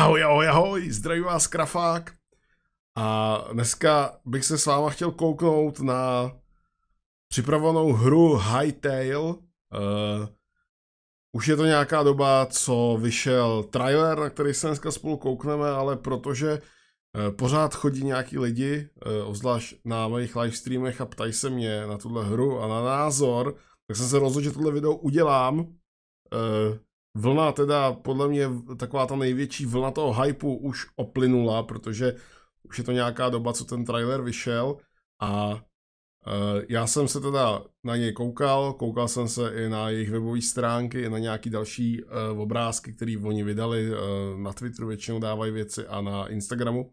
Ahoj, ahoj, ahoj, zdraví vás Krafák. A dneska bych se s váma chtěl kouknout na připravenou hru Hightail. Uh, už je to nějaká doba, co vyšel trailer, na který se dneska spolu koukneme, ale protože uh, pořád chodí nějaký lidi, uh, eh, obzvlášť na mých livestreamech a ptají se mě na tuhle hru a na názor, tak jsem se rozhodl, že tohle video udělám. Uh, vlna teda, podle mě taková ta největší vlna toho hypu už oplynula, protože už je to nějaká doba, co ten trailer vyšel a e, já jsem se teda na něj koukal, koukal jsem se i na jejich webové stránky, i na nějaký další e, obrázky, které oni vydali, e, na Twitteru většinou dávají věci a na Instagramu.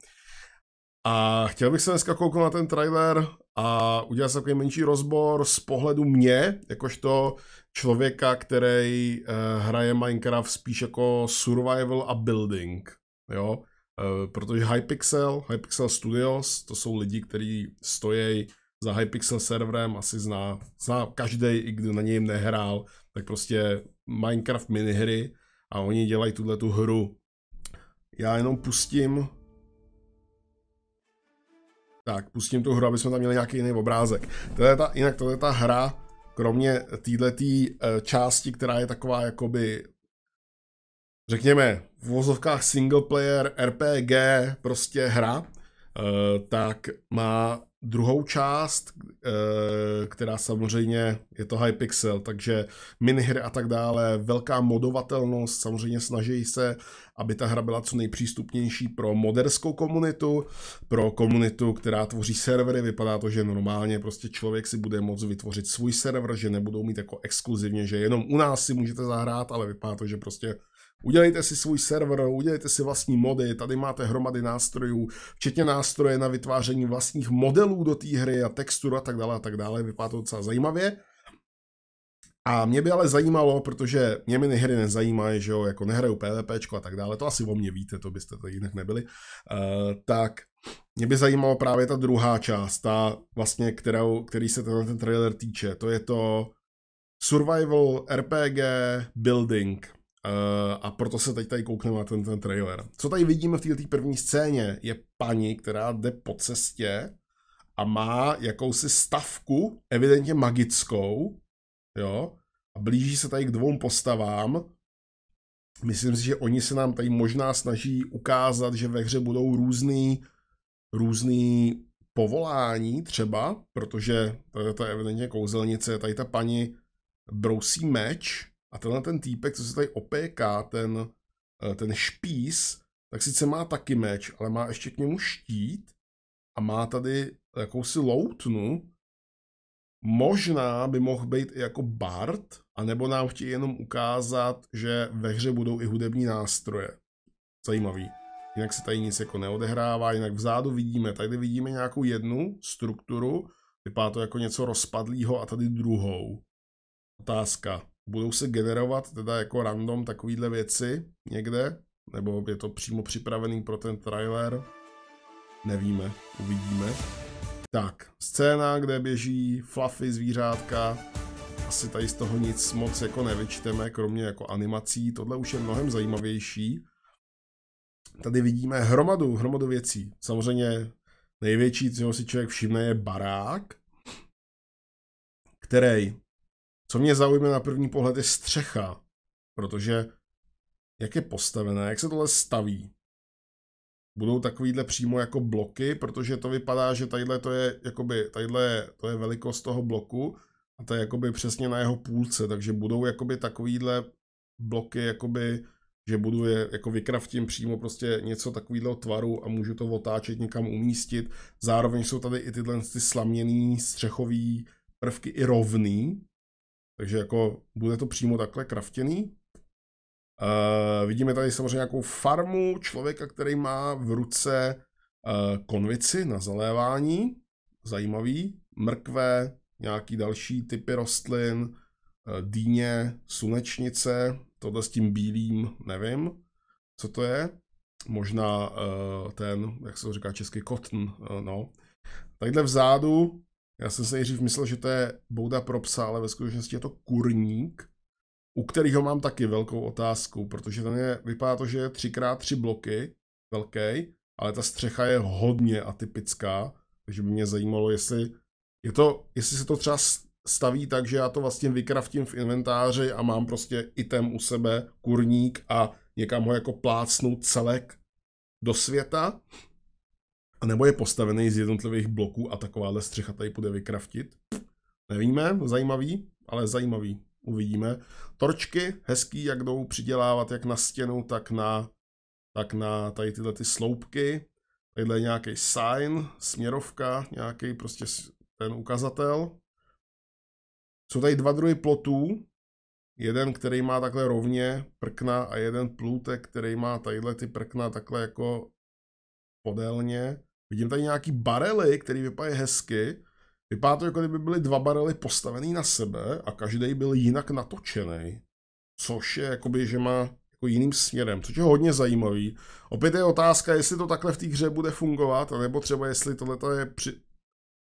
A chtěl bych se dneska kouknout na ten trailer a udělat takový menší rozbor z pohledu mě, jakožto člověka, který uh, hraje Minecraft spíš jako survival a building, jo, uh, protože Hypixel, Hypixel Studios, to jsou lidi, kteří stojí za Hypixel serverem, asi zná, zná každý, i kdo na něm nehrál, tak prostě Minecraft minihry a oni dělají tuhle tu hru. Já jenom pustím tak, pustím tu hru, aby jsme tam měli nějaký jiný obrázek. To je ta, jinak to je ta hra, kromě této eh, části, která je taková jakoby, řekněme, v vozovkách single player, RPG, prostě hra, Eh, tak má druhou část, eh, která samozřejmě je to Hypixel, takže minihry a tak dále, velká modovatelnost, samozřejmě snaží se, aby ta hra byla co nejpřístupnější pro moderskou komunitu, pro komunitu, která tvoří servery, vypadá to, že normálně prostě člověk si bude moct vytvořit svůj server, že nebudou mít jako exkluzivně, že jenom u nás si můžete zahrát, ale vypadá to, že prostě Udělejte si svůj server, udělejte si vlastní mody, tady máte hromady nástrojů, včetně nástroje na vytváření vlastních modelů do té hry a textur a tak dále a tak dále, vypadá to docela zajímavě. A mě by ale zajímalo, protože mě mini hry nezajímají, že jo, jako nehraju PvP a tak dále, to asi o mě víte, to byste tady jinak nebyli, uh, tak mě by zajímalo právě ta druhá část, ta vlastně, kterou, který se ten, ten trailer týče, to je to survival RPG building, Eh, a proto se teď tady koukneme na ten, ten trailer. Co tady vidíme v této první scéně, je paní, která jde po cestě a má jakousi stavku, evidentně magickou, jo, a blíží se tady k dvou postavám. Myslím si, že oni se nám tady možná snaží ukázat, že ve hře budou různý, různý povolání třeba, protože to je evidentně kouzelnice, tady ta paní brousí meč, a tenhle ten týpek, co se tady opéká, ten, eh, ten špís, tak sice má taky meč, ale má ještě k němu štít a má tady jakousi loutnu. Možná by mohl být i jako Bart, anebo nám chtějí jenom ukázat, že ve hře budou i hudební nástroje. Zajímavý. Jinak se tady nic jako neodehrává, jinak vzadu vidíme, tady vidíme nějakou jednu strukturu, vypadá to jako něco rozpadlého a tady druhou. Otázka, budou se generovat teda jako random takovýhle věci někde, nebo je to přímo připravený pro ten trailer, nevíme, uvidíme. Tak, scéna, kde běží fluffy zvířátka, asi tady z toho nic moc jako nevyčteme, kromě jako animací, tohle už je mnohem zajímavější. Tady vidíme hromadu, hromadu věcí. Samozřejmě největší, co si člověk všimne, je barák, který co mě zaujme na první pohled je střecha, protože jak je postavené, jak se tohle staví. Budou takovýhle přímo jako bloky, protože to vypadá, že tadyhle to je, jakoby, tadyhle to je velikost toho bloku a to je jakoby přesně na jeho půlce, takže budou jakoby takovýhle bloky, jakoby, že budu je, jako vykraftím přímo prostě něco takového tvaru a můžu to otáčet někam umístit. Zároveň jsou tady i tyhle ty slaměný střechový prvky i rovný, takže jako bude to přímo takhle kraftěný. Uh, vidíme tady samozřejmě nějakou farmu člověka, který má v ruce uh, konvici na zalévání. Zajímavý. Mrkve, nějaký další typy rostlin, uh, dýně, slunečnice, tohle s tím bílým, nevím, co to je. Možná uh, ten, jak se to říká česky, kotn, uh, no. Takhle vzadu já jsem si nejdřív myslel, že to je bouda pro psa, ale ve skutečnosti je to kurník, u kterého mám taky velkou otázku, protože ten je, vypadá to, že je 3x3 bloky velký, ale ta střecha je hodně atypická, takže by mě zajímalo, jestli, je to, jestli se to třeba staví tak, že já to vlastně vykraftím v inventáři a mám prostě item u sebe, kurník a někam ho jako plácnu celek do světa, a nebo je postavený z jednotlivých bloků a takováhle střecha tady bude vykraftit. Nevíme, zajímavý, ale zajímavý, uvidíme. Torčky, hezký, jak jdou přidělávat jak na stěnu, tak na, tak na tady tyhle ty sloupky. Tadyhle je nějaký sign, směrovka, nějaký prostě ten ukazatel. Jsou tady dva druhy plotů, jeden, který má takhle rovně prkna a jeden plůtek, který má tadyhle ty prkna takhle jako podélně. Vidím tady nějaký barely, který vypadají hezky. Vypadá to, jako kdyby byly dva barely postavený na sebe a každý byl jinak natočený. Což je, jakoby, že má jako jiným směrem, což je hodně zajímavý. Opět je otázka, jestli to takhle v té hře bude fungovat, nebo třeba jestli tohle je při,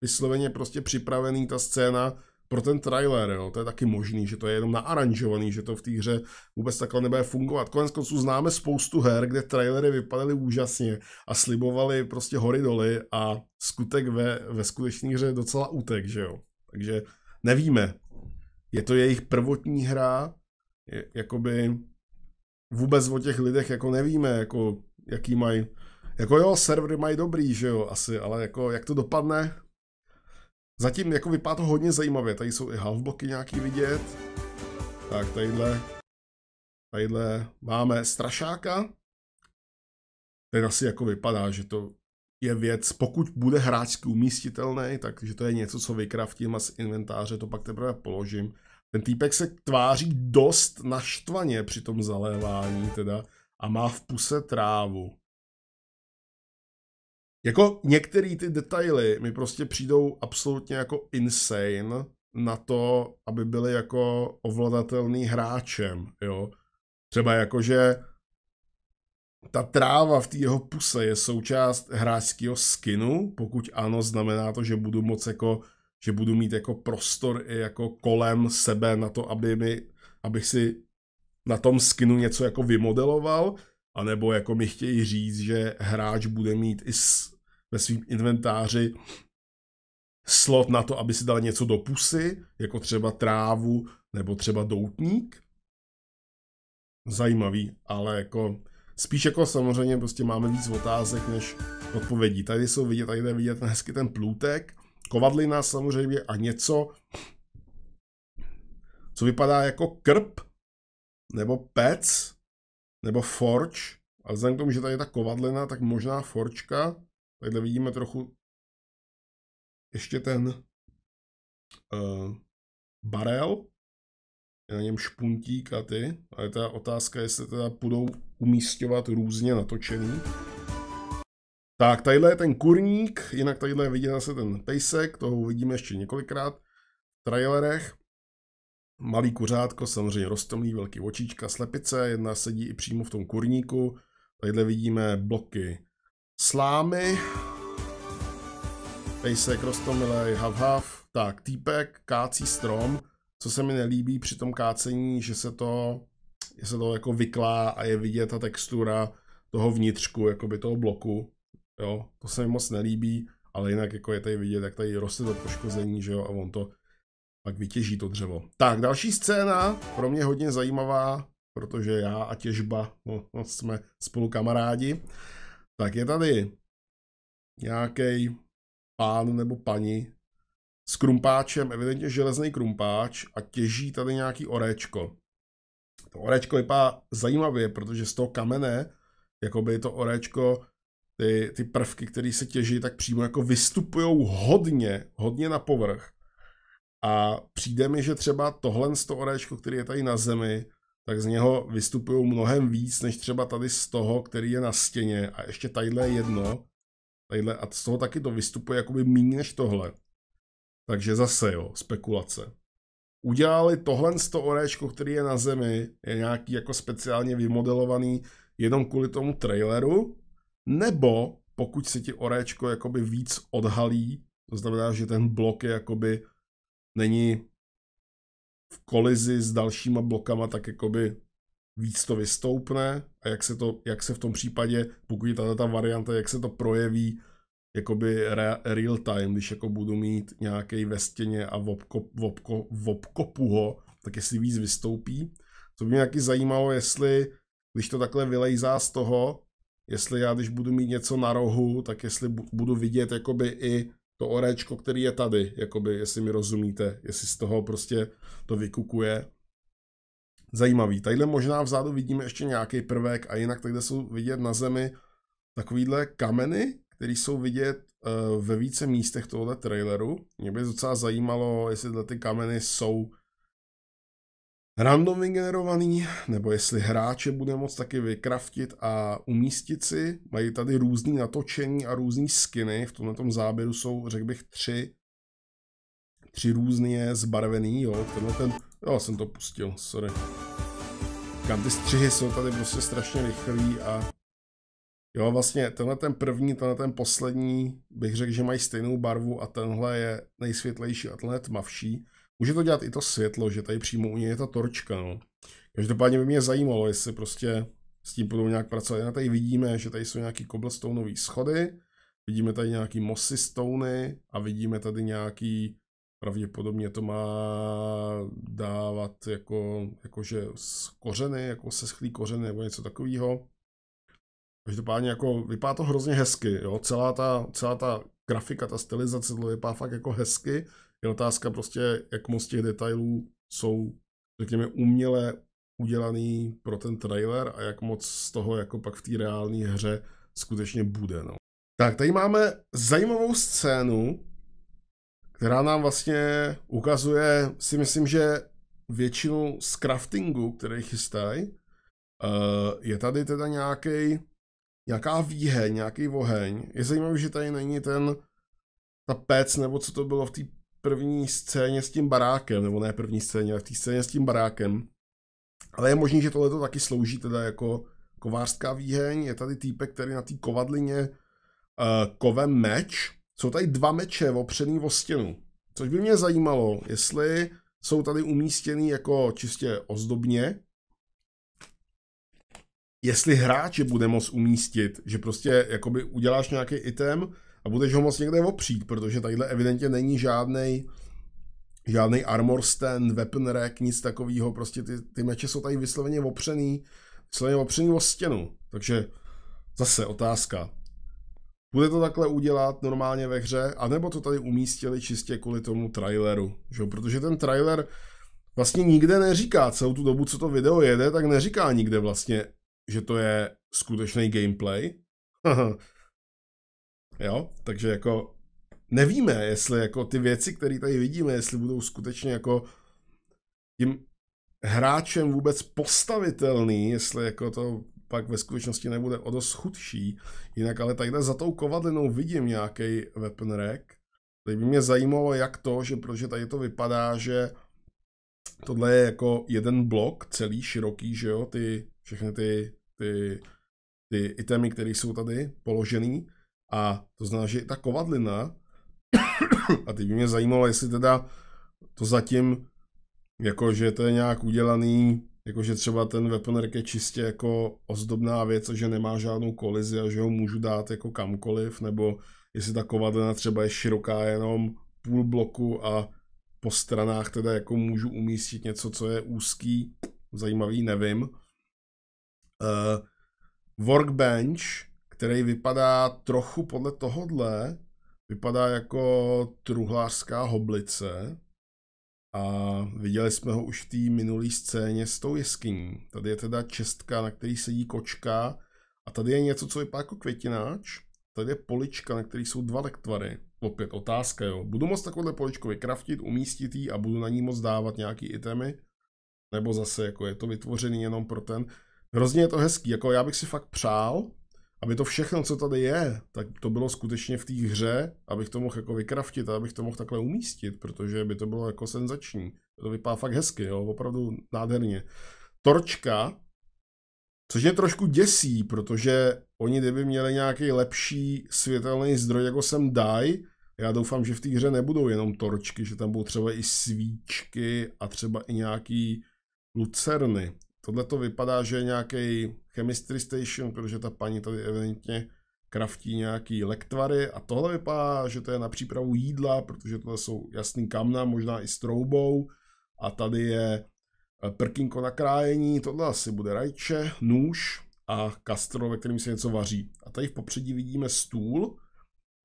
vysloveně prostě připravený ta scéna, pro ten trailer, jo. To je taky možný, že to je jenom naaranžovaný, že to v té hře vůbec takhle nebude fungovat. Konec konců známe spoustu her, kde trailery vypadaly úžasně a slibovali prostě hory doly a skutek ve, ve skutečné hře docela útek, že jo. Takže nevíme. Je to jejich prvotní hra, je, jakoby vůbec o těch lidech jako nevíme, jako jaký mají, jako jo, servery mají dobrý, že jo, asi, ale jako jak to dopadne, Zatím jako vypadá to hodně zajímavě, tady jsou i halfbloky nějaký vidět. Tak tadyhle, tadyhle máme strašáka. Ten asi jako vypadá, že to je věc, pokud bude hráčsky umístitelný, takže to je něco, co vykraftím a z inventáře to pak teprve položím. Ten týpek se tváří dost naštvaně při tom zalévání teda a má v puse trávu. Jako některé ty detaily mi prostě přijdou absolutně jako insane na to, aby byly jako ovladatelný hráčem, jo. Třeba jako, že ta tráva v té jeho puse je součást hráčského skinu, pokud ano, znamená to, že budu moc jako, že budu mít jako prostor i jako kolem sebe na to, aby mi, abych si na tom skinu něco jako vymodeloval, anebo jako mi chtějí říct, že hráč bude mít i ve svém inventáři slot na to, aby si dal něco do pusy, jako třeba trávu nebo třeba doutník. Zajímavý, ale jako spíš jako samozřejmě prostě máme víc otázek než odpovědí. Tady jsou vidět, tady je vidět hezky ten plůtek, kovadlina samozřejmě a něco, co vypadá jako krp, nebo pec, nebo forč, ale vzhledem k tomu, že tady je ta kovadlina, tak možná forčka, Takhle vidíme trochu ještě ten uh, barel, je na něm špuntík a ty. A je ta otázka, jestli teda budou umístěvat různě natočený. Tak, tadyhle je ten kurník, jinak tadyhle je vidět zase ten pejsek, toho uvidíme ještě několikrát v trailerech. Malý kuřátko, samozřejmě rostomlý, velký očička, slepice, jedna sedí i přímo v tom kurníku. Tadyhle vidíme bloky Slámy. Pejsek rostomilej, hav hav. Tak, týpek kácí strom. Co se mi nelíbí při tom kácení, že se to, že se to jako vyklá a je vidět ta textura toho vnitřku, jakoby toho bloku. Jo, to se mi moc nelíbí, ale jinak jako je tady vidět, jak tady roste to poškození, že jo, a on to pak vytěží to dřevo. Tak, další scéna, pro mě hodně zajímavá, protože já a těžba no, no, jsme spolu kamarádi tak je tady nějaký pán nebo paní s krumpáčem, evidentně železný krumpáč a těží tady nějaký orečko. To orečko vypadá zajímavě, protože z toho kamene, jako by to orečko, ty, ty prvky, které se těží, tak přímo jako vystupují hodně, hodně na povrch. A přijde mi, že třeba tohle z toho orečko, který je tady na zemi, tak z něho vystupují mnohem víc, než třeba tady z toho, který je na stěně. A ještě tadyhle jedno, tadyhle, a z toho taky to vystupuje jakoby méně než tohle. Takže zase jo, spekulace. Udělali tohle z toho orečko, který je na zemi, je nějaký jako speciálně vymodelovaný jenom kvůli tomu traileru, nebo pokud se ti orečko jakoby víc odhalí, to znamená, že ten blok je jakoby není v kolizi s dalšíma blokama, tak jakoby víc to vystoupne a jak se, to, jak se v tom případě, pokud je tato ta varianta, jak se to projeví jakoby re, real time, když jako budu mít nějaký ve stěně a vobko, vobko, vobkopu ho, tak jestli víc vystoupí. To by mě taky zajímalo, jestli když to takhle vylejzá z toho, jestli já, když budu mít něco na rohu, tak jestli budu vidět jakoby i to orečko, který je tady, jakoby, jestli mi rozumíte, jestli z toho prostě to vykukuje. Zajímavý. Tadyhle možná vzadu vidíme ještě nějaký prvek a jinak takhle jsou vidět na zemi takovýhle kameny, které jsou vidět eh, ve více místech tohoto traileru. Mě by docela zajímalo, jestli tyhle ty kameny jsou random vygenerovaný, nebo jestli hráče bude moct taky vykraftit a umístit si. Mají tady různý natočení a různý skiny. V tom záběru jsou, řekl bych, tři tři různě zbarvený, jo, tenhle ten, jo, jsem to pustil, sorry. Kam ty střihy jsou tady prostě strašně rychlý a jo, vlastně tenhle ten první, tenhle ten poslední, bych řekl, že mají stejnou barvu a tenhle je nejsvětlejší a tenhle je tmavší. Může to dělat i to světlo, že tady přímo u něj je ta torčka, no. Každopádně by mě zajímalo, jestli prostě s tím budou nějak pracovat. Na tady vidíme, že tady jsou nějaký cobblestoneové schody, vidíme tady nějaký mossy stony a vidíme tady nějaký pravděpodobně to má dávat jako, jakože z kořeny, jako seschlý kořeny nebo něco takového. Každopádně jako vypadá to hrozně hezky, jo? Celá, ta, celá ta grafika, ta stylizace to vypadá fakt jako hezky je otázka prostě, jak moc těch detailů jsou, řekněme, uměle udělaný pro ten trailer a jak moc z toho jako pak v té reálné hře skutečně bude. No. Tak, tady máme zajímavou scénu, která nám vlastně ukazuje, si myslím, že většinu z craftingu, který chystají, eh, je tady teda nějaký nějaká výheň, nějaký oheň. Je zajímavé, že tady není ten ta pec, nebo co to bylo v té první scéně s tím barákem, nebo ne první scéně, ale v té scéně s tím barákem. Ale je možné, že tohle to taky slouží teda jako kovářská výheň. Je tady týpek, který na té kovadlině uh, eh, kove meč. Jsou tady dva meče opřený o stěnu. Což by mě zajímalo, jestli jsou tady umístěný jako čistě ozdobně, jestli hráče bude moct umístit, že prostě jakoby uděláš nějaký item, a budeš ho moc někde opřít, protože tadyhle evidentně není žádný žádný armor stand, weapon rack, nic takového, prostě ty, ty meče jsou tady vysloveně opřený, vysloveně opřený o stěnu, takže zase otázka. Bude to takhle udělat normálně ve hře, anebo to tady umístili čistě kvůli tomu traileru, že? protože ten trailer vlastně nikde neříká, celou tu dobu, co to video jede, tak neříká nikde vlastně, že to je skutečný gameplay, Jo? Takže jako nevíme, jestli jako ty věci, které tady vidíme, jestli budou skutečně jako tím hráčem vůbec postavitelný, jestli jako to pak ve skutečnosti nebude o dost chudší. Jinak ale tady za tou kovadlinou vidím nějaký weapon rack. Tady by mě zajímalo, jak to, že protože tady to vypadá, že tohle je jako jeden blok celý široký, že jo, ty, všechny ty, ty, ty itemy, které jsou tady položený, a to znamená, že i ta kovadlina, a teď by mě zajímalo, jestli teda to zatím, jako že to je nějak udělaný, jako že třeba ten weaponrk je čistě jako ozdobná věc že nemá žádnou kolizi a že ho můžu dát jako kamkoliv, nebo jestli ta kovadlina třeba je široká jenom půl bloku a po stranách teda jako můžu umístit něco, co je úzký, zajímavý, nevím. Uh, workbench, který vypadá trochu podle tohodle, vypadá jako truhlářská hoblice a viděli jsme ho už v té minulé scéně s tou jeskyní. Tady je teda čestka, na který sedí kočka a tady je něco, co vypadá jako květináč. Tady je polička, na který jsou dva lektvary. Opět otázka, jo. Budu moc takovouhle poličku vykraftit, umístit ji a budu na ní moc dávat nějaký itemy? Nebo zase jako je to vytvořený jenom pro ten... Hrozně je to hezký, jako já bych si fakt přál, aby to všechno, co tady je, tak to bylo skutečně v té hře, abych to mohl jako vykraftit a abych to mohl takhle umístit, protože by to bylo jako senzační. To vypadá fakt hezky, jo, opravdu nádherně. Torčka, což je trošku děsí, protože oni kdyby měli nějaký lepší světelný zdroj, jako jsem Daj, já doufám, že v té hře nebudou jenom torčky, že tam budou třeba i svíčky a třeba i nějaký lucerny. Tohle to vypadá, že je nějaký chemistry station, protože ta paní tady evidentně kraftí nějaký lektvary a tohle vypadá, že to je na přípravu jídla, protože tohle jsou jasný kamna, možná i s troubou a tady je eh, prkinko na krájení, tohle asi bude rajče, nůž a kastro, ve kterým se něco vaří. A tady v popředí vidíme stůl,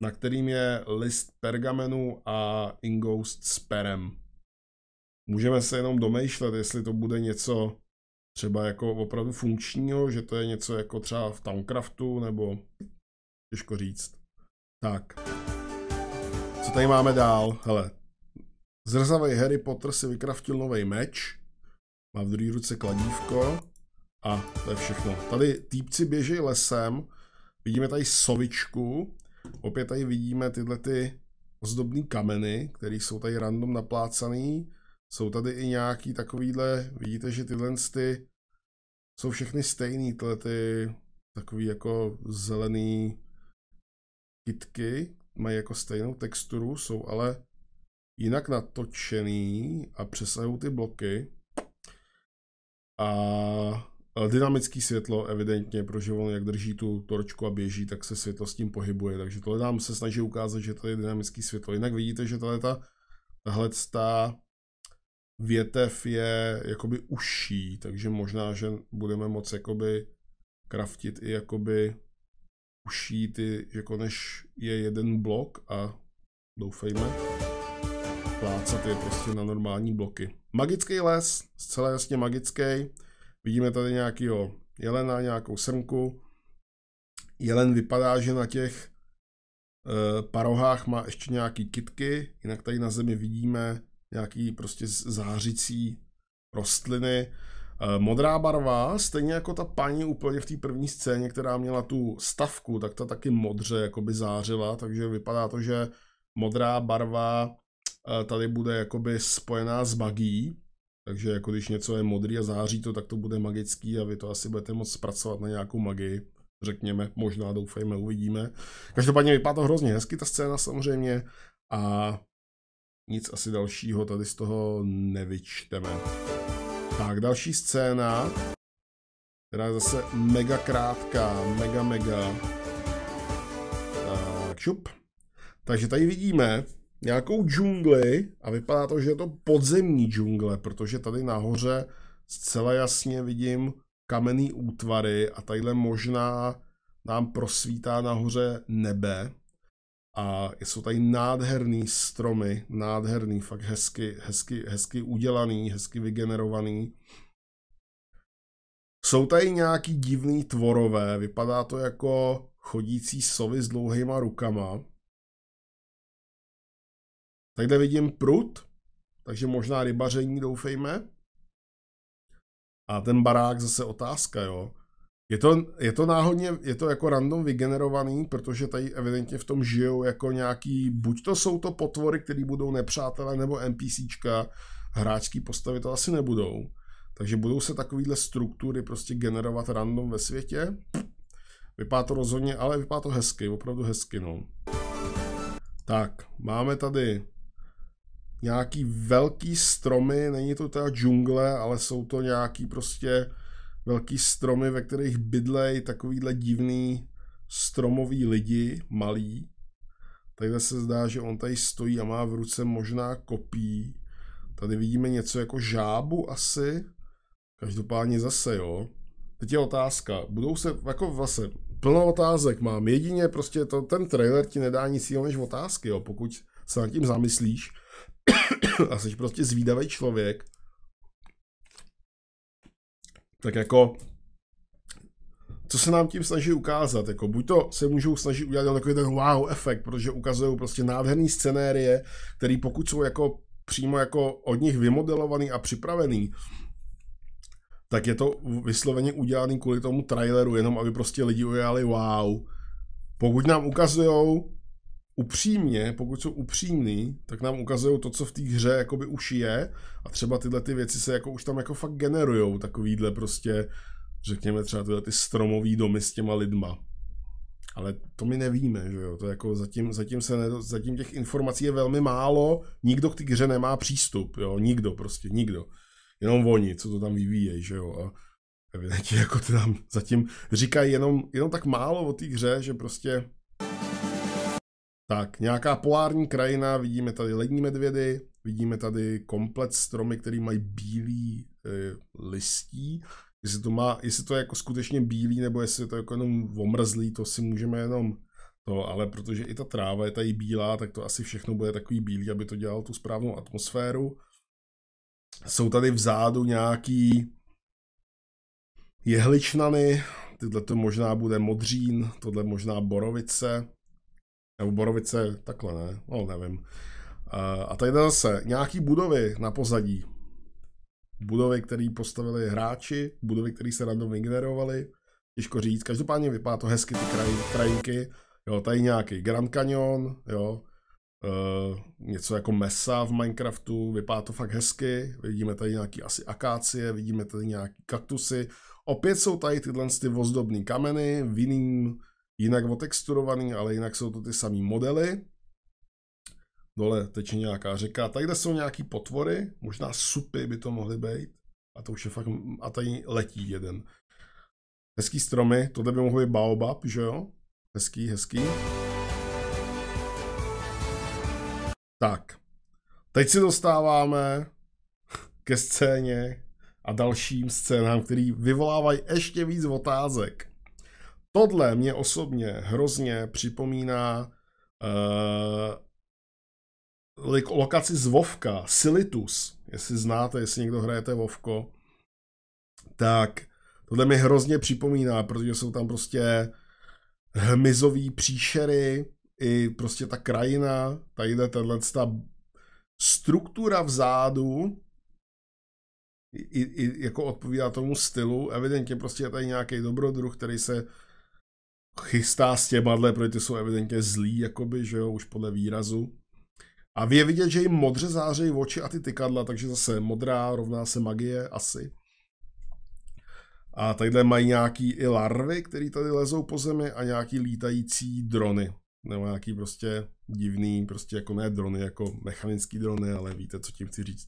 na kterým je list pergamenu a ingoust s perem. Můžeme se jenom domýšlet, jestli to bude něco třeba jako opravdu funkčního, že to je něco jako třeba v Towncraftu, nebo těžko říct. Tak. Co tady máme dál? Hele. Zrzavý Harry Potter si vykraftil nový meč. Má v druhé ruce kladívko. A to je všechno. Tady týpci běží lesem. Vidíme tady sovičku. Opět tady vidíme tyhle ty ozdobné kameny, které jsou tady random naplácaný. Jsou tady i nějaký takovýhle, vidíte, že tyhle ty jsou všechny stejný, tyhle ty takový jako zelený kitky, mají jako stejnou texturu, jsou ale jinak natočený a přesahují ty bloky. A dynamický světlo evidentně, protože on jak drží tu torčku a běží, tak se světlo s tím pohybuje. Takže tohle nám se snaží ukázat, že tady je dynamický světlo. Jinak vidíte, že tady ta, tahle ta větev je jakoby užší, takže možná, že budeme moc jakoby kraftit i jakoby užší ty, jako než je jeden blok a doufejme, plácat je prostě na normální bloky. Magický les, zcela jasně magický. Vidíme tady nějakýho jelena, nějakou srnku. Jelen vypadá, že na těch e, parohách má ještě nějaký kitky, jinak tady na zemi vidíme nějaký prostě zářící rostliny. Eh, modrá barva, stejně jako ta paní úplně v té první scéně, která měla tu stavku, tak ta taky modře jakoby zářila, takže vypadá to, že modrá barva eh, tady bude jakoby spojená s magií, takže jako když něco je modrý a září to, tak to bude magický a vy to asi budete moc zpracovat na nějakou magii, řekněme, možná doufejme, uvidíme. Každopádně vypadá to hrozně hezky ta scéna samozřejmě a nic asi dalšího tady z toho nevyčteme. Tak, další scéna, která je zase mega krátká, mega mega. Tak, šup. Takže tady vidíme nějakou džungli a vypadá to, že je to podzemní džungle, protože tady nahoře zcela jasně vidím kamenný útvary a tadyhle možná nám prosvítá nahoře nebe, a jsou tady nádherný stromy, nádherný, fakt hezky, hezky, hezky udělaný, hezky vygenerovaný. Jsou tady nějaký divný tvorové, vypadá to jako chodící sovy s dlouhýma rukama. Takhle vidím prut, takže možná rybaření doufejme. A ten barák zase otázka, jo. Je to, je to náhodně, je to jako random vygenerovaný, protože tady evidentně v tom žijou jako nějaký, buď to jsou to potvory, které budou nepřátelé, nebo NPCčka, hráčský postavy to asi nebudou. Takže budou se takovýhle struktury prostě generovat random ve světě. Vypadá to rozhodně, ale vypadá to hezky, opravdu hezky, no. Tak, máme tady nějaký velký stromy, není to teda džungle, ale jsou to nějaký prostě velký stromy, ve kterých bydlej takovýhle divný stromový lidi, malí. Tady se zdá, že on tady stojí a má v ruce možná kopí. Tady vidíme něco jako žábu asi. Každopádně zase, jo. Teď je otázka. Budou se, jako vlastně, plno otázek mám. Jedině prostě to, ten trailer ti nedá nic jiného než otázky, jo. Pokud se nad tím zamyslíš a jsi prostě zvídavý člověk, tak jako co se nám tím snaží ukázat, jako buď to se můžou snažit udělat takový ten wow efekt, protože ukazují prostě nádherný scenérie, které pokud jsou jako přímo jako od nich vymodelovaný a připravený, tak je to vysloveně udělaný kvůli tomu traileru, jenom aby prostě lidi ujali wow. Pokud nám ukazujou upřímně, pokud jsou upřímní, tak nám ukazují to, co v té hře jakoby už je a třeba tyhle ty věci se jako už tam jako fakt generujou, takovýhle prostě, řekněme třeba tyhle ty stromový domy s těma lidma. Ale to my nevíme, že jo, to jako zatím, zatím, se ne, zatím těch informací je velmi málo, nikdo k té hře nemá přístup, jo, nikdo prostě, nikdo. Jenom oni, co to tam vyvíjejí, že jo, a evidentně jako ty nám zatím říkají jenom, jenom tak málo o té hře, že prostě tak, nějaká polární krajina, vidíme tady lední medvědy, vidíme tady komplet stromy, který mají bílý e, listí. Jestli to, má, jestli to je jako skutečně bílý, nebo jestli je to jako jenom omrzlý, to si můžeme jenom to, ale protože i ta tráva je tady bílá, tak to asi všechno bude takový bílý, aby to dělalo tu správnou atmosféru. Jsou tady vzadu nějaký jehličnany, tyhle to možná bude modřín, tohle možná borovice, nebo Borovice, takhle ne, no nevím. A tady jde zase nějaký budovy na pozadí. Budovy, které postavili hráči, budovy, které se random vygenerovaly, těžko říct. Každopádně vypadá to hezky ty kraj, krajinky. Jo, tady nějaký Grand Canyon, jo, Uh, něco jako mesa v Minecraftu, vypadá to fakt hezky, vidíme tady nějaký asi akácie, vidíme tady nějaký kaktusy, opět jsou tady tyhle ty ozdobné kameny v jiným jinak otexturovaný, ale jinak jsou to ty samý modely. Dole teče nějaká řeka, tady jsou nějaký potvory, možná supy by to mohly být. A to už je fakt, a tady letí jeden. Hezký stromy, tohle by mohlo být baobab, že jo? Hezký, hezký. Tak, teď si dostáváme ke scéně a dalším scénám, který vyvolávají ještě víc otázek tohle mě osobně hrozně připomíná uh, lokaci z Vovka, Silitus, jestli znáte, jestli někdo hrajete Vovko, tak tohle mi hrozně připomíná, protože jsou tam prostě hmyzový příšery, i prostě ta krajina, tady jde tenhle ta struktura vzadu, i, i, jako odpovídá tomu stylu. Evidentně prostě je tady nějaký dobrodruh, který se chystá stěbadle, protože ty jsou evidentně zlí, jakoby, že jo, už podle výrazu. A vy je vidět, že jim modře zářejí oči a ty tykadla, takže zase modrá rovná se magie, asi. A tadyhle mají nějaký i larvy, které tady lezou po zemi a nějaký lítající drony. Nebo nějaký prostě divný, prostě jako ne drony, jako mechanický drony, ale víte, co tím chci říct.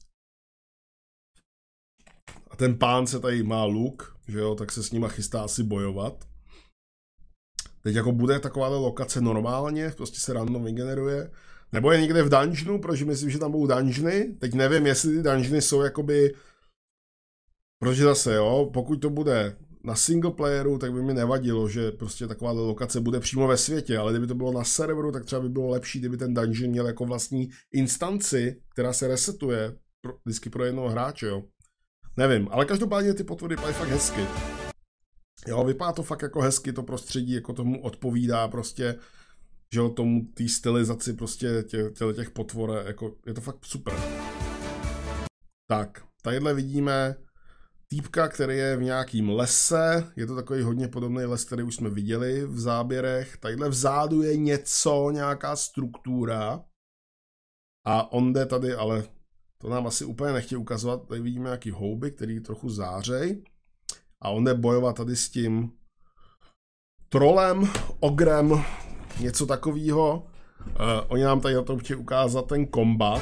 A ten pán se tady má luk, že jo, tak se s nima chystá asi bojovat. Teď jako bude taková lokace normálně, prostě se random vygeneruje, nebo je někde v dungeonu, protože myslím, že tam budou dungeony. Teď nevím, jestli ty dungeony jsou jakoby... Protože zase, jo, pokud to bude na single playeru, tak by mi nevadilo, že prostě taková lokace bude přímo ve světě, ale kdyby to bylo na serveru, tak třeba by bylo lepší, kdyby ten dungeon měl jako vlastní instanci, která se resetuje pro, vždycky pro jednoho hráče, jo. Nevím, ale každopádně ty potvory, padají fakt hezky. Jo, vypadá to fakt jako hezky, to prostředí jako tomu odpovídá prostě, že tomu té stylizaci prostě tě, těch potvor, jako je to fakt super. Tak, tadyhle vidíme týpka, který je v nějakým lese, je to takový hodně podobný les, který už jsme viděli v záběrech, tadyhle vzadu je něco, nějaká struktura a on jde tady, ale to nám asi úplně nechtějí ukazovat, tady vidíme nějaký houby, který trochu zářej a on jde bojovat tady s tím trolem, ogrem, něco takového. Uh, eh, oni nám tady na to chtějí ukázat ten kombat.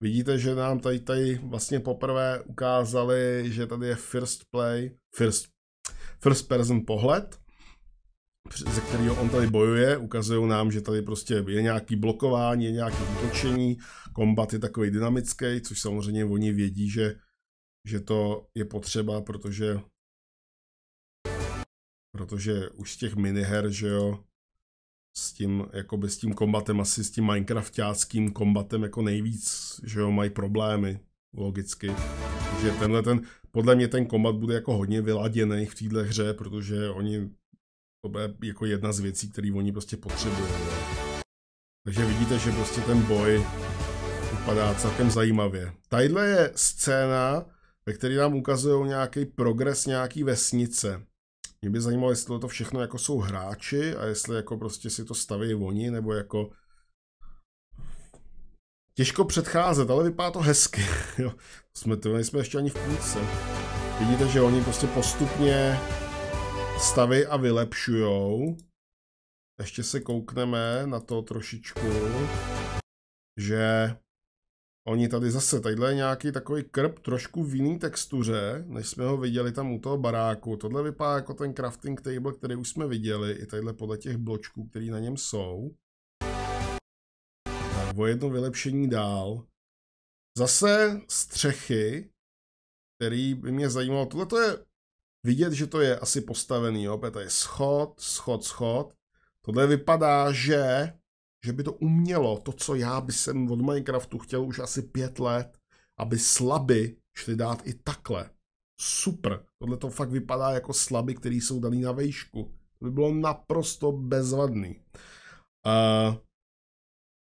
Vidíte, že nám tady, tady vlastně poprvé ukázali, že tady je first play, first, first person pohled, ze kterého on tady bojuje. Ukazují nám, že tady prostě je nějaký blokování, je nějaké útočení, kombat je takový dynamický, což samozřejmě oni vědí, že že to je potřeba, protože protože už z těch miniher, že jo, s tím, jako s tím kombatem, asi s tím minecraftáckým kombatem jako nejvíc, že jo, mají problémy, logicky. Že tenhle ten, podle mě ten kombat bude jako hodně vyladěný v této hře, protože oni, to bude jako jedna z věcí, které oni prostě potřebují. Takže vidíte, že prostě ten boj vypadá celkem zajímavě. Tadyhle je scéna, ve který nám ukazují nějaký progres nějaký vesnice. Mě by zajímalo, jestli to všechno jako jsou hráči a jestli jako prostě si to staví oni, nebo jako těžko předcházet, ale vypadá to hezky. Jo. jsme to, nejsme ještě ani v půlce. Vidíte, že oni prostě postupně staví a vylepšujou. Ještě se koukneme na to trošičku, že Oni tady zase, tadyhle je nějaký takový krb trošku v jiný textuře, než jsme ho viděli tam u toho baráku. Tohle vypadá jako ten crafting table, který už jsme viděli, i tadyhle podle těch bločků, které na něm jsou. Tak o jedno vylepšení dál. Zase střechy, který by mě zajímalo. Tohle to je vidět, že to je asi postavený, Opět je schod, schod, schod. Tohle vypadá, že že by to umělo, to, co já by jsem od Minecraftu chtěl už asi pět let, aby slaby šly dát i takhle. Super. Tohle to fakt vypadá jako slaby, které jsou dané na vejšku. To by bylo naprosto bezvadný. Uh,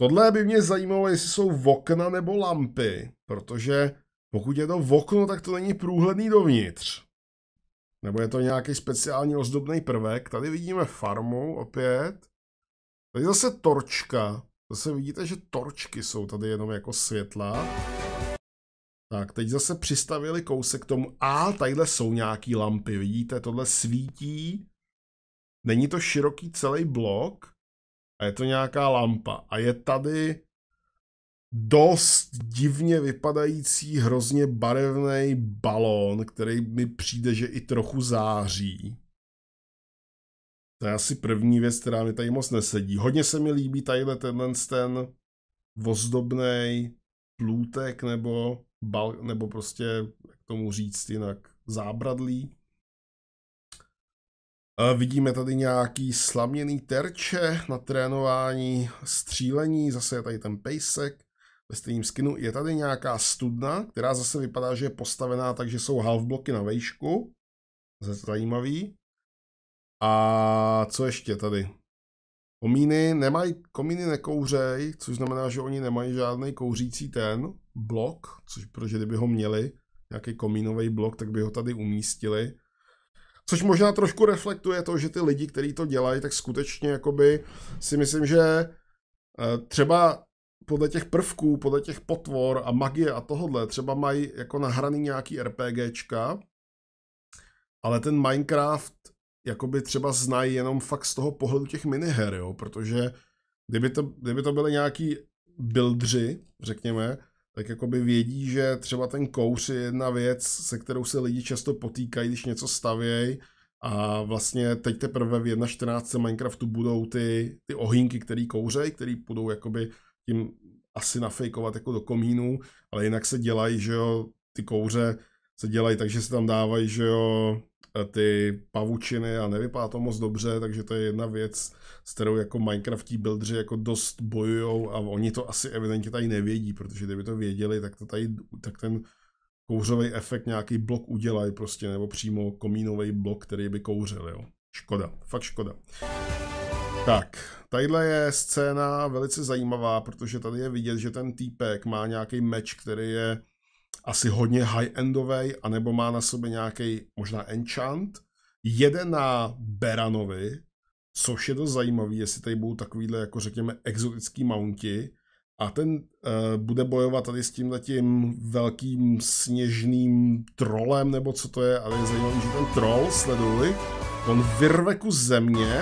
tohle by mě zajímalo, jestli jsou okna nebo lampy, protože pokud je to v okno, tak to není průhledný dovnitř. Nebo je to nějaký speciální ozdobný prvek. Tady vidíme farmu opět. Tady zase torčka. Zase vidíte, že torčky jsou tady jenom jako světla. Tak, teď zase přistavili kousek k tomu. A tadyhle jsou nějaký lampy, vidíte? Tohle svítí. Není to široký celý blok. A je to nějaká lampa. A je tady dost divně vypadající, hrozně barevný balón, který mi přijde, že i trochu září. To je asi první věc, která mi tady moc nesedí. Hodně se mi líbí tadyhle tenhle ten ozdobný plůtek nebo, bal, nebo prostě, jak tomu říct jinak, zábradlí. E, vidíme tady nějaký slaměný terče na trénování, střílení, zase je tady ten pejsek ve stejném skinu. Je tady nějaká studna, která zase vypadá, že je postavená takže jsou half bloky na vejšku. Zajímavý. A co ještě tady? Komíny nemají, komíny nekouřej, což znamená, že oni nemají žádný kouřící ten blok, což protože kdyby ho měli, nějaký komínový blok, tak by ho tady umístili. Což možná trošku reflektuje to, že ty lidi, kteří to dělají, tak skutečně jakoby si myslím, že eh, třeba podle těch prvků, podle těch potvor a magie a tohodle, třeba mají jako nahraný nějaký RPGčka, ale ten Minecraft jakoby třeba znají jenom fakt z toho pohledu těch miniher, jo, protože kdyby to, kdyby to byly nějaký buildři, řekněme, tak jakoby vědí, že třeba ten kouř je jedna věc, se kterou se lidi často potýkají, když něco stavějí a vlastně teď teprve v 1.14 Minecraftu budou ty, ty ohýnky, které kouřejí, které budou jakoby tím asi nafejkovat jako do komínu, ale jinak se dělají, že jo, ty kouře se dělají tak, že se tam dávají, že jo, eh, ty pavučiny a nevypadá to moc dobře, takže to je jedna věc, s kterou jako Minecraftí buildři jako dost bojujou a oni to asi evidentně tady nevědí, protože kdyby to věděli, tak to tady, tak ten kouřový efekt nějaký blok udělají prostě, nebo přímo komínový blok, který by kouřil, jo. Škoda, fakt škoda. Tak, tadyhle je scéna velice zajímavá, protože tady je vidět, že ten týpek má nějaký meč, který je asi hodně high-endový, anebo má na sobě nějaký možná enchant. Jede na Beranovi, což je dost zajímavý, jestli tady budou takovýhle, jako řekněme, exotický mounti, a ten uh, bude bojovat tady s tím tím velkým sněžným trolem, nebo co to je, ale je zajímavý, že ten troll, sleduj, on vyrve ku země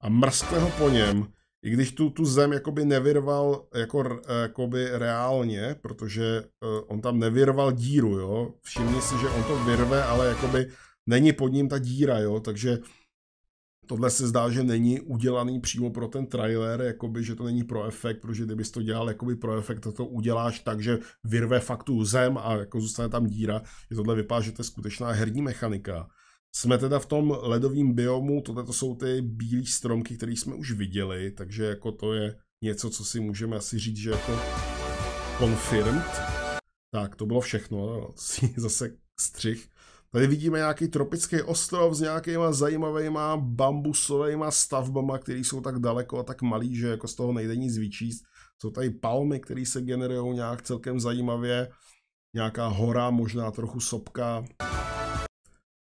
a mrzkne ho po něm i když tu, tu zem jakoby nevyrval jako, jakoby reálně, protože e, on tam nevyrval díru, jo. Všimni si, že on to vyrve, ale jakoby není pod ním ta díra, jo, takže tohle se zdá, že není udělaný přímo pro ten trailer, jakoby, že to není pro efekt, protože kdybys to dělal jakoby pro efekt, to, to uděláš tak, že vyrve fakt tu zem a jako zůstane tam díra, že tohle vypadá, že to je skutečná herní mechanika. Jsme teda v tom ledovém biomu, tohle to jsou ty bílé stromky, které jsme už viděli, takže jako to je něco, co si můžeme asi říct, že jako confirmed. Tak, to bylo všechno, no, zase střih. Tady vidíme nějaký tropický ostrov s nějakýma zajímavýma bambusovými stavbama, které jsou tak daleko a tak malý, že jako z toho nejde nic vyčíst. Jsou tady palmy, které se generují nějak celkem zajímavě. Nějaká hora, možná trochu sopka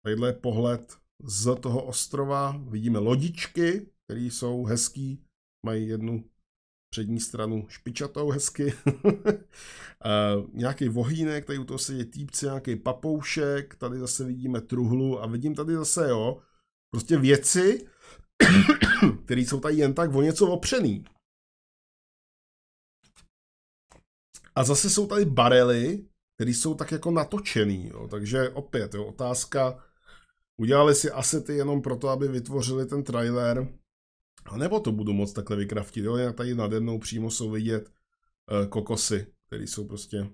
tadyhle pohled z toho ostrova. Vidíme lodičky, které jsou hezký, mají jednu přední stranu špičatou hezky. nějaký vohýnek, tady u toho sedí týpci, nějaký papoušek, tady zase vidíme truhlu a vidím tady zase, jo, prostě věci, které jsou tady jen tak o něco opřený. A zase jsou tady barely, které jsou tak jako natočený, jo. takže opět jo, otázka, Udělali si asety jenom proto, aby vytvořili ten trailer, a nebo to budu moc takhle vykraftit, jo, jak tady nade mnou přímo jsou vidět e, kokosy, které jsou prostě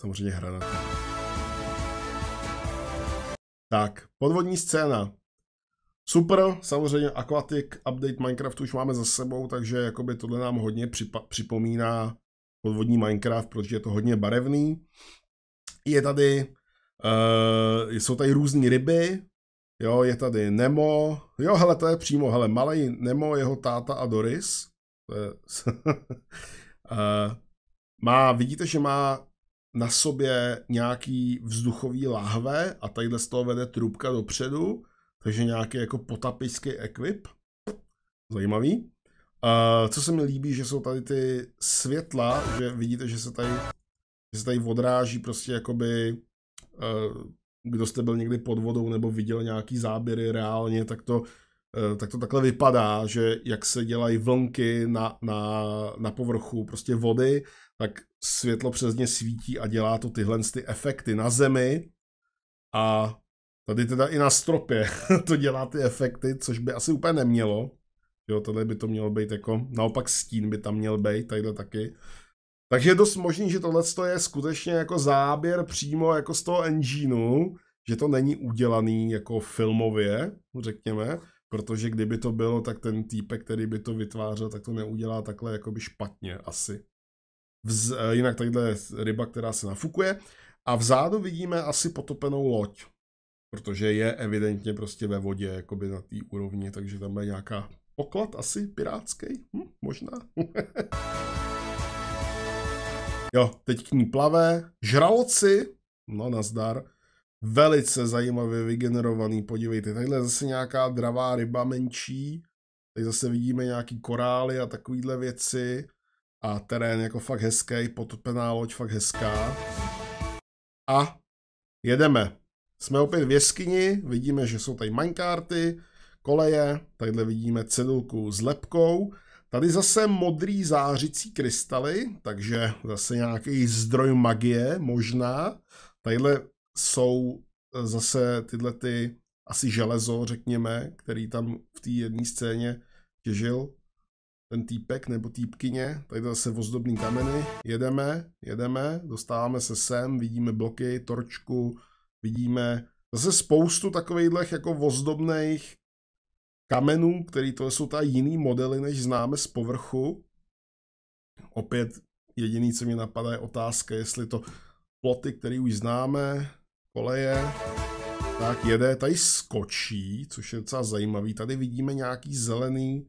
samozřejmě hranaté. Tak, podvodní scéna. Super, samozřejmě Aquatic update Minecraftu už máme za sebou, takže jakoby tohle nám hodně připa- připomíná podvodní Minecraft, protože je to hodně barevný. Je tady Eh, jsou tady různé ryby, jo, je tady Nemo, jo, hele, to je přímo, hele, malý Nemo, jeho táta a Doris, to je, uh, má, vidíte, že má na sobě nějaký vzduchový láhve a tadyhle z toho vede trubka dopředu, takže nějaký jako potapický ekvip. Zajímavý. Uh, co se mi líbí, že jsou tady ty světla, že vidíte, že se tady, že se tady odráží prostě jakoby Eh, kdo jste byl někdy pod vodou nebo viděl nějaký záběry reálně, tak to, eh, tak to takhle vypadá, že jak se dělají vlnky na, na, na povrchu prostě vody, tak světlo přes ně svítí a dělá to tyhle ty efekty na zemi a tady teda i na stropě to dělá ty efekty, což by asi úplně nemělo. Jo, tohle by to mělo být jako, naopak stín by tam měl být, tadyhle taky. Takže je dost možný, že tohle je skutečně jako záběr přímo jako z toho engineu, že to není udělaný jako filmově, řekněme, protože kdyby to bylo, tak ten týpek, který by to vytvářel, tak to neudělá takhle jakoby špatně asi. Vz, eh, jinak tadyhle ryba, která se nafukuje. A vzadu vidíme asi potopenou loď, protože je evidentně prostě ve vodě, jakoby na té úrovni, takže tam je nějaká poklad asi pirátský, hm, možná. Jo, teď k ní plave. Žraloci, no nazdar, velice zajímavě vygenerovaný, podívejte, tadyhle je zase nějaká dravá ryba menší, tady zase vidíme nějaký korály a takovýhle věci a terén jako fakt hezký, potopená loď fakt hezká. A jedeme. Jsme opět v jeskyni, vidíme, že jsou tady minekarty, koleje, tadyhle vidíme cedulku s lepkou Tady zase modrý zářící krystaly, takže zase nějaký zdroj magie možná. Tadyhle jsou eh, zase tyhle ty asi železo, řekněme, který tam v té jedné scéně těžil ten týpek nebo týpkyně. Tady zase ozdobný kameny. Jedeme, jedeme, dostáváme se sem, vidíme bloky, torčku, vidíme zase spoustu takových jako ozdobných kamenů, který to jsou ta jiný modely, než známe z povrchu. Opět jediný, co mě napadá, je otázka, jestli to ploty, které už známe, koleje, tak jede, tady skočí, což je docela zajímavý. Tady vidíme nějaký zelený,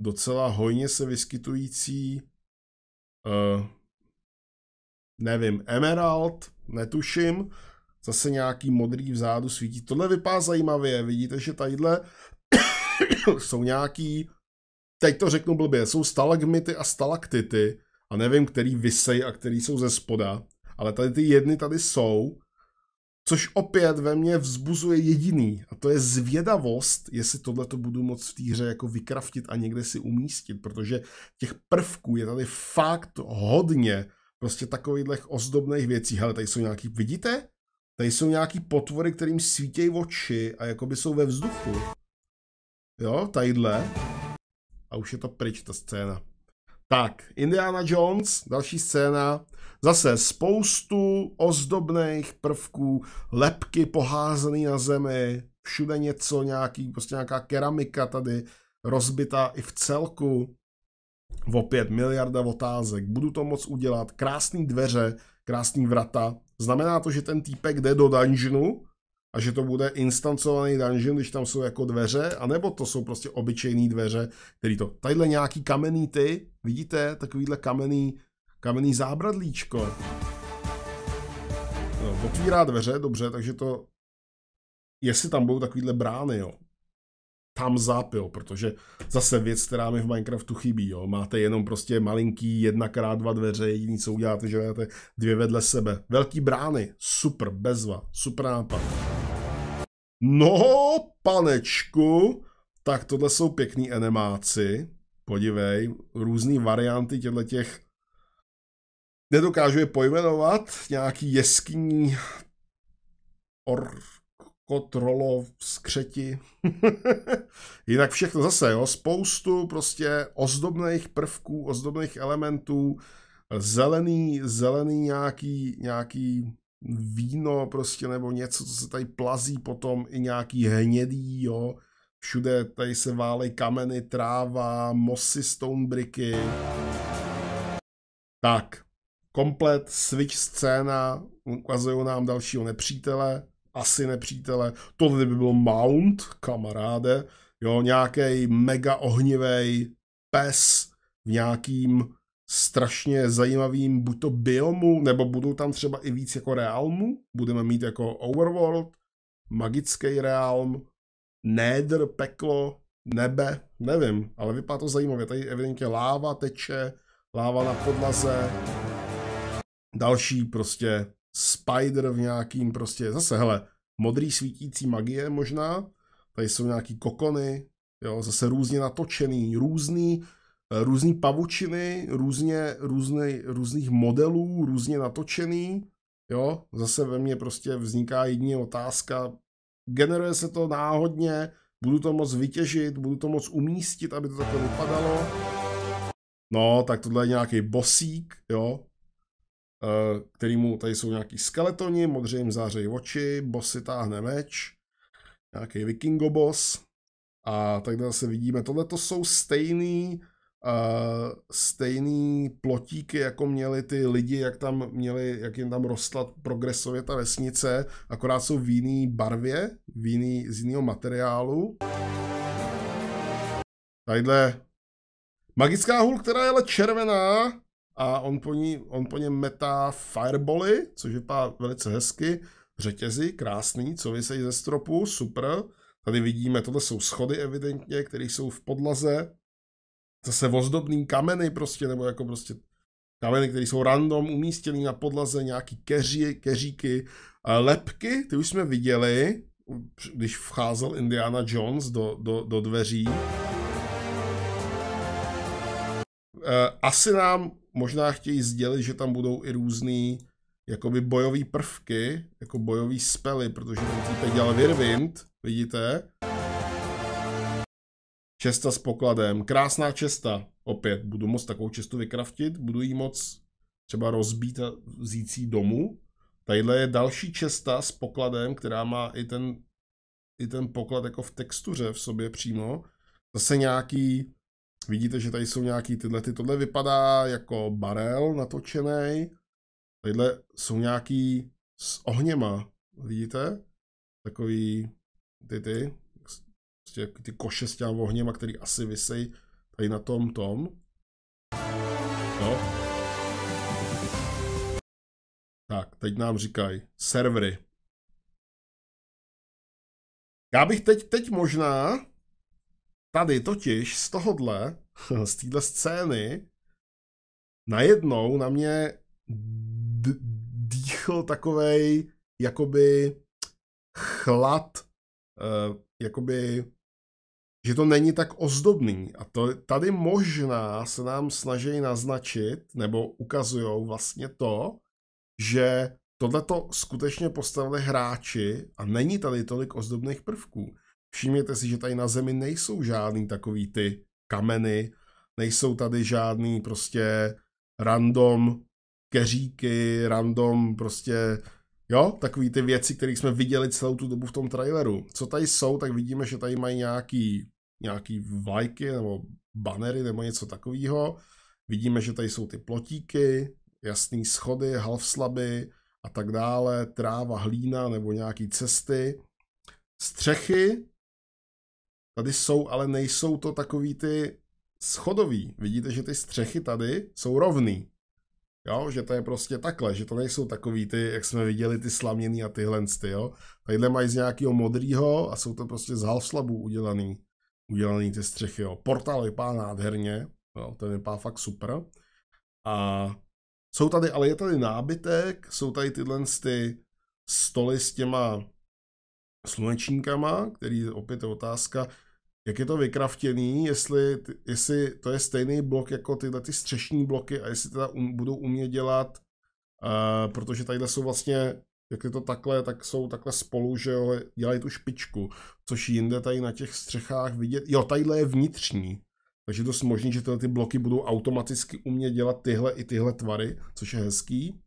docela hojně se vyskytující, uh, nevím, emerald, netuším, zase nějaký modrý vzadu svítí. Tohle vypadá zajímavě, vidíte, že tadyhle jsou nějaký, teď to řeknu blbě, jsou stalagmity a stalaktity a nevím, který vysej a který jsou ze spoda, ale tady ty jedny tady jsou, což opět ve mně vzbuzuje jediný a to je zvědavost, jestli tohle to budu moc v té hře jako vykraftit a někde si umístit, protože těch prvků je tady fakt hodně prostě takových ozdobných věcí. Hele, tady jsou nějaký, vidíte? Tady jsou nějaký potvory, kterým svítějí oči a jakoby jsou ve vzduchu. Jo, tadyhle. A už je to pryč, ta scéna. Tak, Indiana Jones, další scéna. Zase spoustu ozdobných prvků, lepky poházený na zemi, všude něco, nějaký, prostě nějaká keramika tady, rozbitá i v celku. Opět miliarda otázek, budu to moc udělat, Krásný dveře, krásný vrata. Znamená to, že ten týpek jde do dungeonu, a že to bude instancovaný dungeon, když tam jsou jako dveře, anebo to jsou prostě obyčejné dveře, který to, tadyhle nějaký kamenný ty, vidíte, takovýhle kamenný, kamenný zábradlíčko. No, otvírá dveře, dobře, takže to, jestli tam budou takovýhle brány, jo, tam zápil, protože zase věc, která mi v Minecraftu chybí, jo. Máte jenom prostě malinký jedna krát dva dveře, jediný co uděláte, že máte dvě vedle sebe. Velký brány, super, bezva, super nápad. No, panečku, tak tohle jsou pěkný animáci. Podívej, různé varianty těchto těch nedokážu je pojmenovat, nějaký jeskyní orkotrolo skřeti. Jinak všechno zase, jo, spoustu prostě ozdobných prvků, ozdobných elementů, zelený, zelený nějaký, nějaký víno prostě nebo něco, co se tady plazí potom i nějaký hnědý, jo. Všude tady se válej kameny, tráva, mosy, stonebricky. Tak, komplet, switch scéna, ukazují nám dalšího nepřítele, asi nepřítele. to by byl Mount, kamaráde, jo, nějaký mega ohnivý pes v nějakým strašně zajímavým buď to biomu, nebo budou tam třeba i víc jako realmu. Budeme mít jako Overworld, magický realm, Nether, peklo, nebe, nevím, ale vypadá to zajímavě. Tady evidentně láva teče, láva na podlaze, další prostě spider v nějakým prostě, zase hele, modrý svítící magie možná, tady jsou nějaký kokony, jo, zase různě natočený, různý, různé pavučiny, různě, různý, různých modelů, různě natočený, jo, zase ve mně prostě vzniká jedině otázka, generuje se to náhodně, budu to moc vytěžit, budu to moc umístit, aby to takhle vypadalo. No, tak tohle je nějaký bosík, jo, eh, kterýmu tady jsou nějaký skeletoni, modře jim zářejí oči, bossy táhne meč, nějaký vikingo a tak dále se vidíme. Tohle to jsou stejný Uh, stejný plotíky, jako měli ty lidi, jak tam měli, jak jim tam rostla progresově ta vesnice, akorát jsou v jiný barvě, v jiný, z jiného materiálu. Tadyhle magická hůl, která je ale červená a on po, ní, on po něm metá fireboly, což vypadá velice hezky, řetězy, krásný, co vysejí ze stropu, super. Tady vidíme, tohle jsou schody evidentně, které jsou v podlaze zase ozdobný kameny prostě, nebo jako prostě kameny, které jsou random umístěné na podlaze, nějaký keří, keříky, eh, lepky, ty už jsme viděli, když vcházel Indiana Jones do, do, do dveří. Eh, asi nám možná chtějí sdělit, že tam budou i různý jakoby bojový prvky, jako bojový spely, protože ten týpek dělal Virvind, vidíte, Česta s pokladem, krásná česta. Opět budu moc takovou čestu vykraftit, budu jí moc třeba rozbít a vzít si domů. Tadyhle je další česta s pokladem, která má i ten, i ten poklad jako v textuře v sobě přímo. Zase nějaký, vidíte, že tady jsou nějaký tyhle, ty, tohle vypadá jako barel natočený. Tadyhle jsou nějaký s ohněma, vidíte? Takový ty ty, prostě ty koše s těm ohněm, a který asi visej, tady na tom tom. No. Tak, teď nám říkají servery. Já bych teď, teď možná tady totiž z tohohle, z téhle scény, najednou na mě dýchl takovej jakoby chlad eh, jakoby, že to není tak ozdobný. A to, tady možná se nám snaží naznačit, nebo ukazují vlastně to, že tohle to skutečně postavili hráči a není tady tolik ozdobných prvků. Všimněte si, že tady na zemi nejsou žádný takový ty kameny, nejsou tady žádný prostě random keříky, random prostě Jo, takový ty věci, které jsme viděli celou tu dobu v tom traileru. Co tady jsou, tak vidíme, že tady mají nějaký, nějaký vlajky nebo banery nebo něco takového. Vidíme, že tady jsou ty plotíky, jasný schody, halvslaby a tak dále, tráva, hlína nebo nějaký cesty. Střechy tady jsou, ale nejsou to takový ty schodový. Vidíte, že ty střechy tady jsou rovný. Jo, že to je prostě takhle, že to nejsou takový ty, jak jsme viděli, ty slaměný a tyhle ty, jo. Tadyhle mají z nějakého modrýho a jsou to prostě z halfslabů udělaný, udělaný ty střechy, jo. Portál vypadá nádherně, jo, ten vypadá fakt super. A jsou tady, ale je tady nábytek, jsou tady tyhle ty stoly s těma slunečníkama, který opět je otázka, jak je to vykraftěný, jestli, jestli to je stejný blok jako tyhle ty střešní bloky a jestli teda um, budou umět dělat, uh, protože tady jsou vlastně, jak je to takhle, tak jsou takhle spolu, že jo, dělají tu špičku, což jinde tady na těch střechách vidět, jo, tadyhle je vnitřní, takže je dost možný, že tyhle ty bloky budou automaticky umět dělat tyhle i tyhle tvary, což je hezký.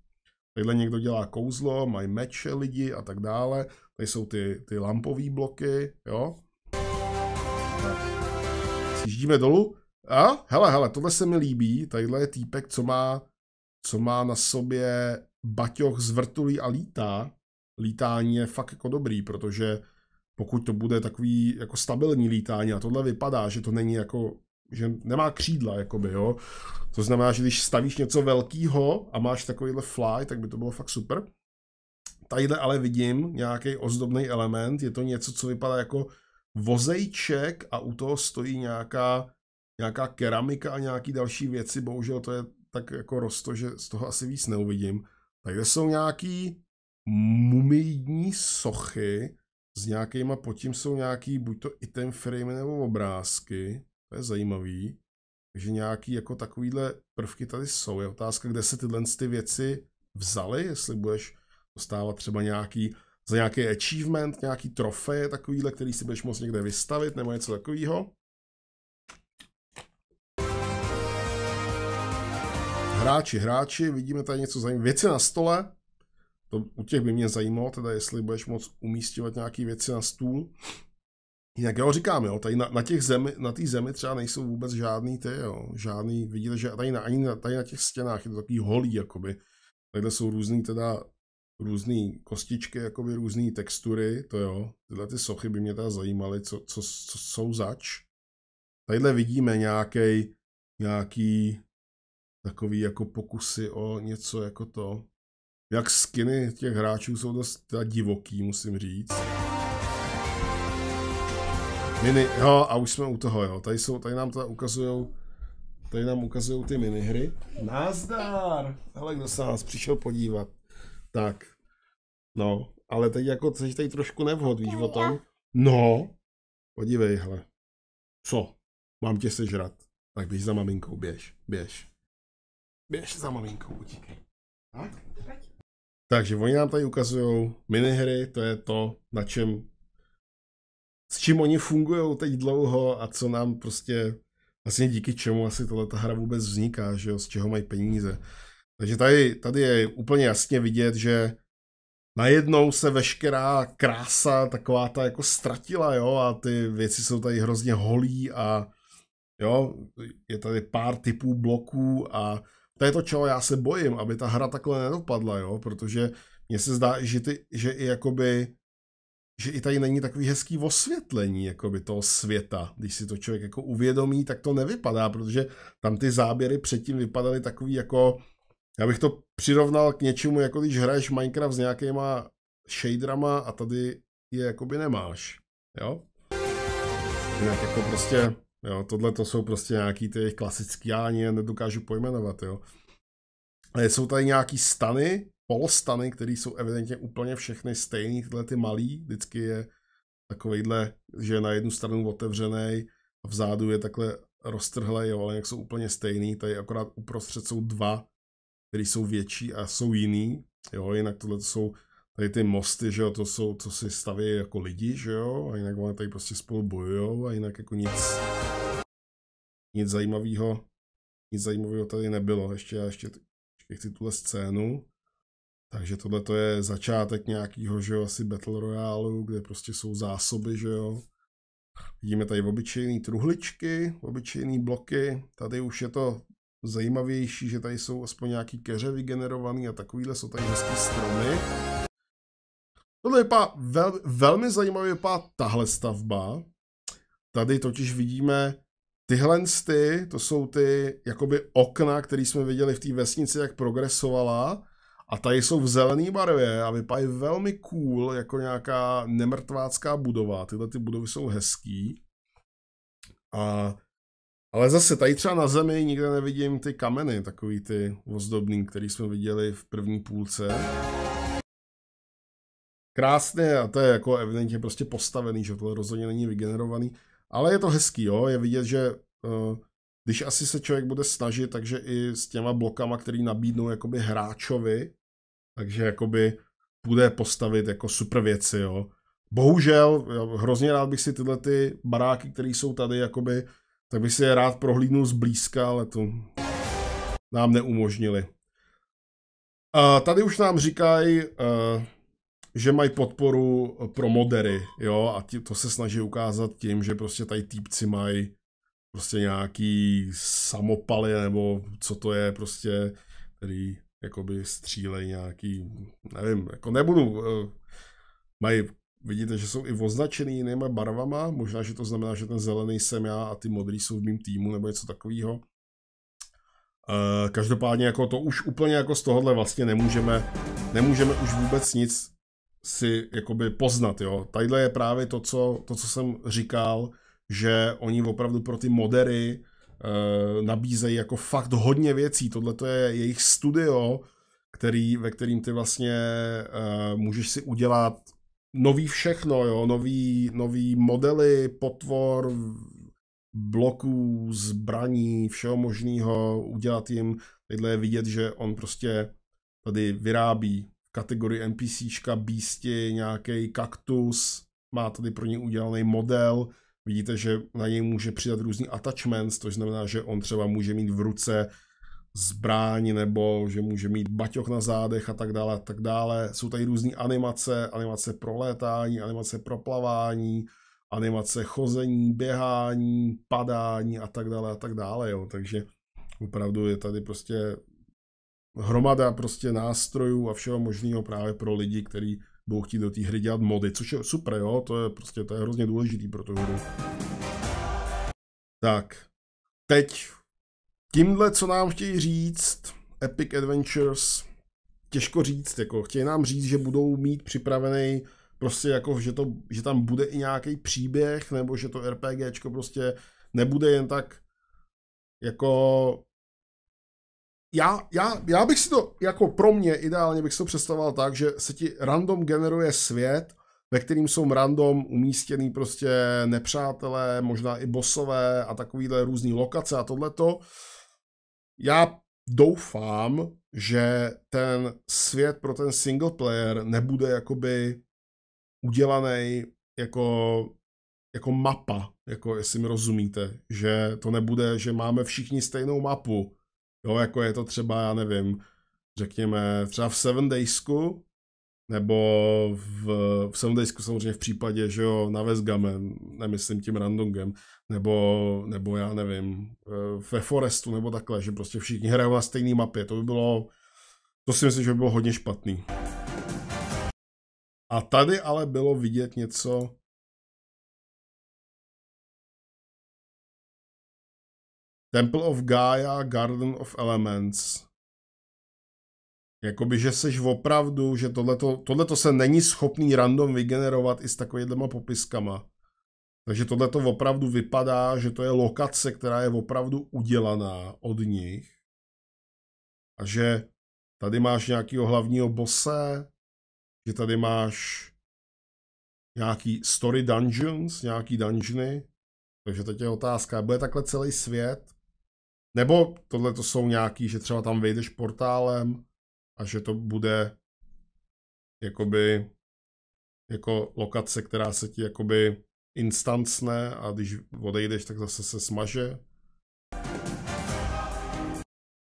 Tadyhle někdo dělá kouzlo, mají meče lidi a tak dále. Tady jsou ty, ty lampové bloky, jo. Sjíždíme dolů. A hele, hele, tohle se mi líbí. Tadyhle je týpek, co má, co má na sobě baťoch z vrtulí a lítá. Lítání je fakt jako dobrý, protože pokud to bude takový jako stabilní lítání a tohle vypadá, že to není jako, že nemá křídla, jakoby, jo. To znamená, že když stavíš něco velkého a máš takovýhle fly, tak by to bylo fakt super. Tadyhle ale vidím nějaký ozdobný element, je to něco, co vypadá jako vozejček a u toho stojí nějaká, nějaká keramika a nějaký další věci, bohužel to je tak jako rosto, že z toho asi víc neuvidím. Takže jsou nějaký mumijní sochy s nějakýma, pod tím jsou nějaký buď to item frame nebo obrázky, to je zajímavý, že nějaký jako takovýhle prvky tady jsou. Je otázka, kde se tyhle ty věci vzaly, jestli budeš dostávat třeba nějaký za nějaký achievement, nějaký trofeje takovýhle, který si budeš moct někde vystavit nebo něco takového. Hráči, hráči, vidíme tady něco zajímavého. Věci na stole, to u těch by mě zajímalo, teda jestli budeš moc umístěvat nějaké věci na stůl. Jinak já ho říkám, jo, tady na, na těch zemi, na té zemi třeba nejsou vůbec žádný ty, jo, žádný, vidíte, že tady na, ani na, tady na těch stěnách je to takový holý, jakoby. Takhle jsou různý teda různé kostičky, jakoby různé textury, to jo. Tyhle ty sochy by mě teda zajímaly, co, co, co jsou zač. Tadyhle vidíme nějaký nějaký takový jako pokusy o něco jako to. Jak skiny těch hráčů jsou dost teda divoký, musím říct. Mini, jo, a už jsme u toho, jo. Tady, jsou, tady nám to ukazujou tady nám ukazují ty minihry. Nazdar! Hele, kdo se nás přišel podívat. Tak. No, ale teď jako jsi tady trošku nevhod, víš o tom? No. Podívej, hele. Co? Mám tě sežrat. Tak běž za maminkou, běž, běž. Běž za maminkou, utíkej. Tak? Takže oni nám tady ukazují minihry, to je to, na čem s čím oni fungují teď dlouho a co nám prostě vlastně díky čemu asi tohle ta hra vůbec vzniká, že jo, z čeho mají peníze. Takže tady, tady je úplně jasně vidět, že najednou se veškerá krása taková ta jako ztratila, jo, a ty věci jsou tady hrozně holí a jo, je tady pár typů bloků a to je to, čeho já se bojím, aby ta hra takhle nedopadla, jo, protože mně se zdá, že, ty, že i jakoby že i tady není takový hezký osvětlení jakoby toho světa. Když si to člověk jako uvědomí, tak to nevypadá, protože tam ty záběry předtím vypadaly takový jako já bych to přirovnal k něčemu, jako když hraješ Minecraft s nějakýma shaderama a tady je jakoby nemáš, jo? Jinak jako prostě, jo, tohle to jsou prostě nějaký ty klasický, já ani je nedokážu pojmenovat, jo. Ale jsou tady nějaký stany, polstany, které jsou evidentně úplně všechny stejný, tyhle ty malý, vždycky je takovejhle, že je na jednu stranu otevřený a vzadu je takhle roztrhlej, jo, ale jak jsou úplně stejný, tady akorát uprostřed jsou dva které jsou větší a jsou jiný, jo, jinak tohle jsou tady ty mosty, že jo, to jsou, co si staví jako lidi, že jo, a jinak oni tady prostě spolu bojujou a jinak jako nic, nic zajímavého, nic zajímavého tady nebylo, ještě já ještě, ještě chci tuhle scénu, takže tohle to je začátek nějakého, že jo, asi Battle Royale, kde prostě jsou zásoby, že jo, Vidíme tady obyčejné truhličky, obyčejné bloky, tady už je to zajímavější, že tady jsou aspoň nějaký keře vygenerovaný a takovýhle jsou tady hezký stromy. Tohle vypadá vel, velmi zajímavě vypadá tahle stavba. Tady totiž vidíme tyhle sty, to jsou ty jakoby okna, které jsme viděli v té vesnici, jak progresovala. A tady jsou v zelené barvě a vypadají velmi cool, jako nějaká nemrtvácká budova. Tyhle ty budovy jsou hezký. A ale zase tady třeba na zemi nikde nevidím ty kameny, takový ty ozdobný, který jsme viděli v první půlce. Krásně a to je jako evidentně prostě postavený, že tohle rozhodně není vygenerovaný. Ale je to hezký, jo, je vidět, že eh, když asi se člověk bude snažit, takže i s těma blokama, který nabídnou jakoby hráčovi, takže jakoby bude postavit jako super věci, jo. Bohužel, hrozně rád bych si tyhle ty baráky, které jsou tady, jakoby tak bych si je rád prohlídnul zblízka, ale to nám neumožnili. A tady už nám říkají, eh, že mají podporu pro modery, jo, a to se snaží ukázat tím, že prostě tady týpci mají prostě nějaký samopaly, nebo co to je prostě, který jakoby střílej nějaký, nevím, jako nebudu, eh, mají Vidíte, že jsou i označený jinýma barvama, možná, že to znamená, že ten zelený jsem já a ty modrý jsou v mém týmu nebo něco takového. E, eh, každopádně jako to už úplně jako z tohohle vlastně nemůžeme, nemůžeme už vůbec nic si jakoby poznat, jo. Tadyhle je právě to co, to, co jsem říkal, že oni opravdu pro ty modery e, nabízejí jako fakt hodně věcí. Tohle to je jejich studio, který, ve kterým ty vlastně uh, můžeš si udělat nový všechno, jo, nový, nový modely potvor, bloků, zbraní, všeho možného, udělat jim, tadyhle je vidět, že on prostě tady vyrábí kategorii NPCčka, bísti, nějaký kaktus, má tady pro ně udělaný model, vidíte, že na něj může přidat různý attachments, to znamená, že on třeba může mít v ruce zbraň nebo že může mít baťoch na zádech a tak dále a tak dále. Jsou tady různé animace, animace pro létání, animace pro plavání, animace chození, běhání, padání a tak dále a tak dále, jo. Takže opravdu je tady prostě hromada prostě nástrojů a všeho možného právě pro lidi, kteří budou chtít do té hry dělat mody, což je super, jo, to je prostě, to je hrozně důležitý pro tu hru. Tak, teď Tímhle, co nám chtějí říct, Epic Adventures, těžko říct, jako chtějí nám říct, že budou mít připravený prostě jako, že, to, že tam bude i nějaký příběh, nebo že to RPGčko prostě nebude jen tak jako já, já, já bych si to, jako pro mě ideálně bych si to představoval tak, že se ti random generuje svět, ve kterým jsou random umístěný prostě nepřátelé, možná i bosové a takovýhle různé lokace a tohleto já doufám, že ten svět pro ten single player nebude jakoby udělaný jako, jako mapa, jako jestli mi rozumíte, že to nebude, že máme všichni stejnou mapu, jo, jako je to třeba, já nevím, řekněme, třeba v Seven Daysku, nebo v, v Sundaysku samozřejmě v případě, že jo, na Westgamem, nemyslím tím Randongem, nebo, nebo já nevím, eh, ve Forestu nebo takhle, že prostě všichni hrajou na stejné mapě, to by bylo, to si myslím, že by bylo hodně špatný. A tady ale bylo vidět něco, Temple of Gaia, Garden of Elements, Jakoby, že seš opravdu, že tohleto, tohleto se není schopný random vygenerovat i s takovýma popiskama. Takže tohleto opravdu vypadá, že to je lokace, která je opravdu udělaná od nich. A že tady máš nějakého hlavního bose, že tady máš nějaký story dungeons, nějaký dungeony, takže teď je otázka, bude takhle celý svět? Nebo tohle to jsou nějaký, že třeba tam vejdeš portálem, a že to bude jakoby jako lokace, která se ti jakoby instancne a když odejdeš, tak zase se smaže.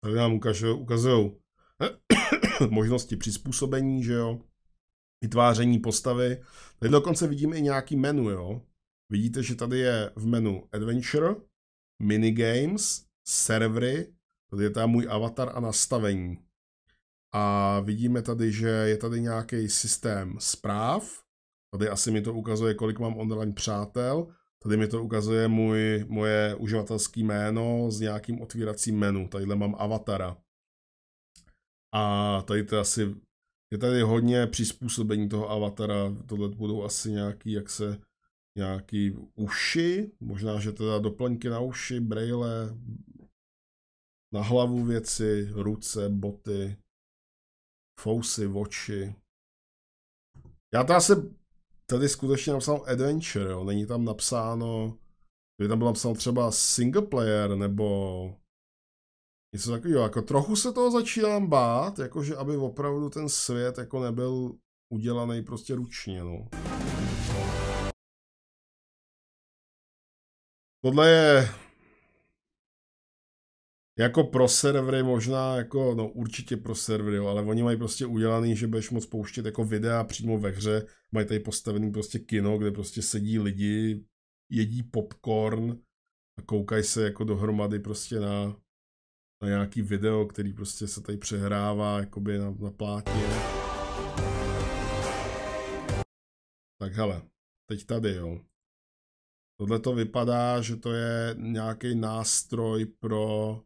Tady nám ukazují možnosti přizpůsobení, že jo, vytváření postavy. Tady dokonce vidíme i nějaký menu, jo. Vidíte, že tady je v menu Adventure, Minigames, servery, tady je tam můj avatar a nastavení. A vidíme tady, že je tady nějaký systém zpráv. Tady asi mi to ukazuje, kolik mám online přátel. Tady mi to ukazuje můj, moje uživatelské jméno s nějakým otvíracím menu. Tadyhle mám avatara. A tady to asi je tady hodně přizpůsobení toho avatara. Tohle budou asi nějaký, jak se nějaký uši, možná, že teda doplňky na uši, brejle, na hlavu věci, ruce, boty, fousy, oči. Já to asi tady skutečně napsal adventure, jo. Není tam napsáno, kdyby tam bylo napsáno třeba single player nebo něco takového. Jako trochu se toho začínám bát, jakože aby opravdu ten svět jako nebyl udělaný prostě ručně, no. Tohle je jako pro servery možná, jako, no určitě pro servery, jo, ale oni mají prostě udělaný, že budeš moc pouštět jako videa přímo ve hře, mají tady postavený prostě kino, kde prostě sedí lidi, jedí popcorn a koukají se jako dohromady prostě na, na nějaký video, který prostě se tady přehrává jakoby na, na plátně. Tak hele, teď tady jo. Tohle to vypadá, že to je nějaký nástroj pro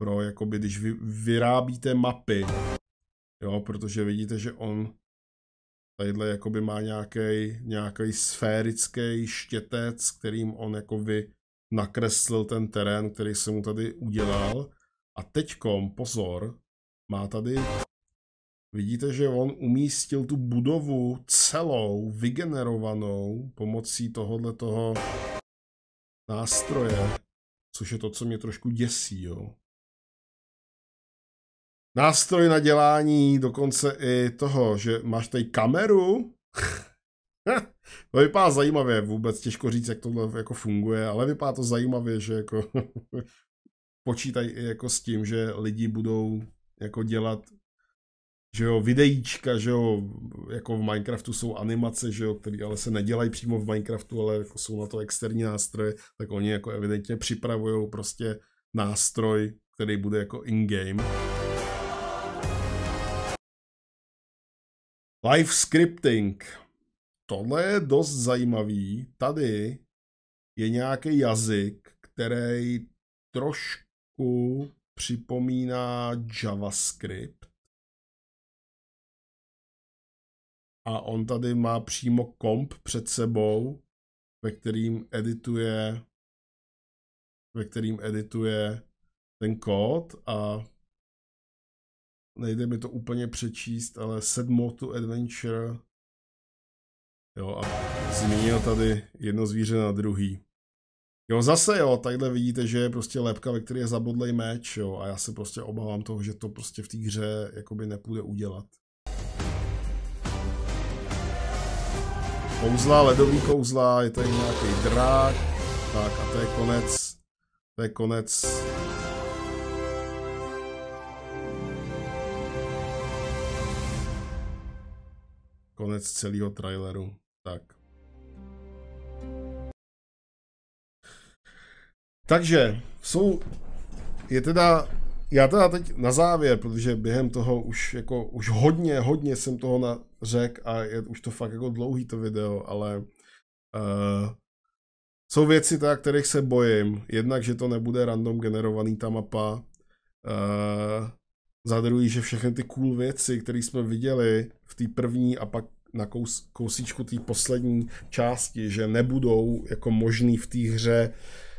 pro, jakoby, když vy, vyrábíte mapy, jo, protože vidíte, že on tadyhle jakoby má nějaký nějaký sférický štětec, kterým on jako vy nakreslil ten terén, který se mu tady udělal. A teďkom, pozor, má tady, vidíte, že on umístil tu budovu celou, vygenerovanou pomocí tohohle toho nástroje, což je to, co mě trošku děsí, jo. Nástroj na dělání dokonce i toho, že máš tady kameru. to vypadá zajímavě, vůbec těžko říct, jak tohle jako funguje, ale vypadá to zajímavě, že jako počítají i jako s tím, že lidi budou jako dělat že jo, videíčka, že jo, jako v Minecraftu jsou animace, že jo, které ale se nedělají přímo v Minecraftu, ale jako jsou na to externí nástroje, tak oni jako evidentně připravují prostě nástroj, který bude jako in-game. Live scripting. Tohle je dost zajímavý. Tady je nějaký jazyk, který trošku připomíná JavaScript. A on tady má přímo komp před sebou, ve kterým edituje ve kterým edituje ten kód a nejde mi to úplně přečíst, ale sedmotu adventure. Jo, a zmínil tady jedno zvíře na druhý. Jo, zase jo, takhle vidíte, že je prostě lepka, ve které je zabodlej meč, jo, a já se prostě obávám toho, že to prostě v té hře jakoby nepůjde udělat. Kouzla, ledový kouzla, je tady nějaký drák, tak a to je konec, to je konec konec celého traileru. Tak. Takže jsou, je teda, já teda teď na závěr, protože během toho už jako, už hodně, hodně jsem toho na, řek a je už to fakt jako dlouhý to video, ale uh, jsou věci teda, kterých se bojím. Jednak, že to nebude random generovaný ta mapa, uh, za druhý, že všechny ty cool věci, které jsme viděli v té první a pak na kous, kousíčku té poslední části, že nebudou jako možný v té hře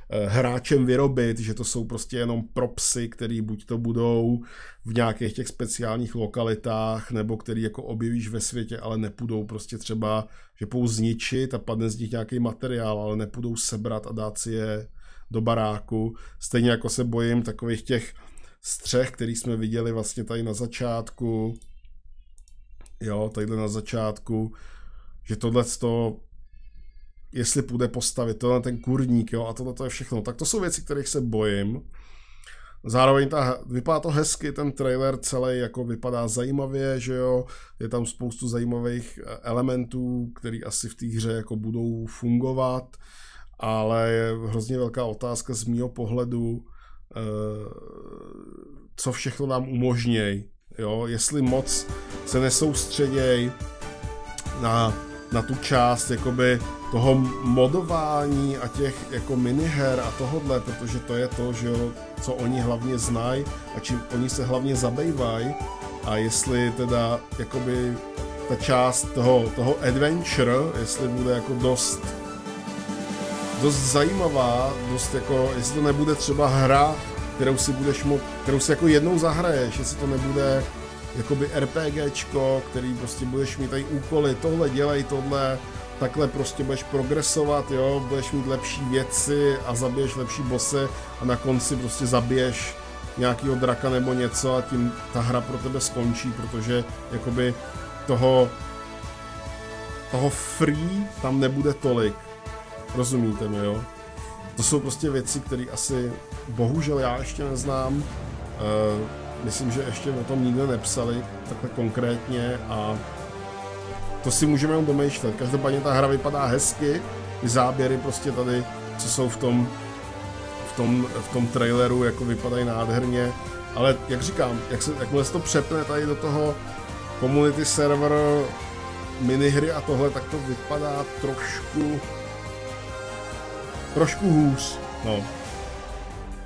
eh, hráčem vyrobit, že to jsou prostě jenom propsy, který buď to budou v nějakých těch speciálních lokalitách, nebo který jako objevíš ve světě, ale nepůjdou prostě třeba, že půjdou zničit a padne z nich nějaký materiál, ale nepůjdou sebrat a dát si je do baráku. Stejně jako se bojím takových těch střech, který jsme viděli vlastně tady na začátku. Jo, tadyhle na začátku, že tohle to jestli půjde postavit tohle ten kurník, jo, a tohle to je všechno. Tak to jsou věci, kterých se bojím. Zároveň ta, vypadá to hezky, ten trailer celý jako vypadá zajímavě, že jo, je tam spoustu zajímavých eh, elementů, které asi v té hře jako budou fungovat, ale je hrozně velká otázka z mýho pohledu, Eh, co všechno nám umožněj, jo, jestli moc se nesoustředěj na, na tu část jakoby toho modování a těch jako miniher a tohodle, protože to je to, že jo, co oni hlavně znají a čím oni se hlavně zabývají a jestli teda jakoby ta část toho, toho adventure, jestli bude jako dost dost zajímavá, dost jako, jestli to nebude třeba hra, kterou si budeš mo- kterou si jako jednou zahraješ, jestli to nebude jakoby RPGčko, který prostě budeš mít tady úkoly, tohle dělej, tohle, takhle prostě budeš progresovat, jo, budeš mít lepší věci a zabiješ lepší bosy a na konci prostě zabiješ nějakýho draka nebo něco a tím ta hra pro tebe skončí, protože jakoby toho toho free tam nebude tolik, Rozumíte mi, jo? To jsou prostě věci, které asi bohužel já ještě neznám. E, myslím, že ještě o tom nikdo nepsali takhle konkrétně a to si můžeme jenom domýšlet. Každopádně ta hra vypadá hezky, ty záběry prostě tady, co jsou v tom, v tom, v tom traileru, jako vypadají nádherně. Ale jak říkám, jak se, jakmile se to přepne tady do toho community server minihry a tohle, tak to vypadá trošku trošku hůř. No.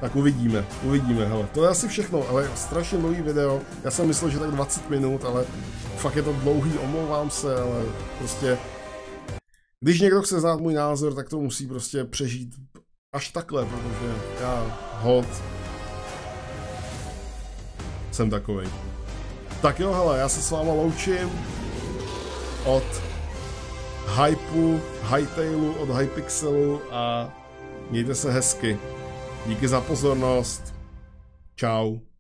Tak uvidíme, uvidíme, hele, to je asi všechno, ale strašně dlouhý video, já jsem myslel, že tak 20 minut, ale fakt je to dlouhý, omlouvám se, ale prostě, když někdo chce znát můj názor, tak to musí prostě přežít až takhle, protože já hod jsem takovej. Tak jo, hele, já se s váma loučím od Hypeu, Hightailu od Hypixelu a mějte se hezky. Díky za pozornost. Ciao.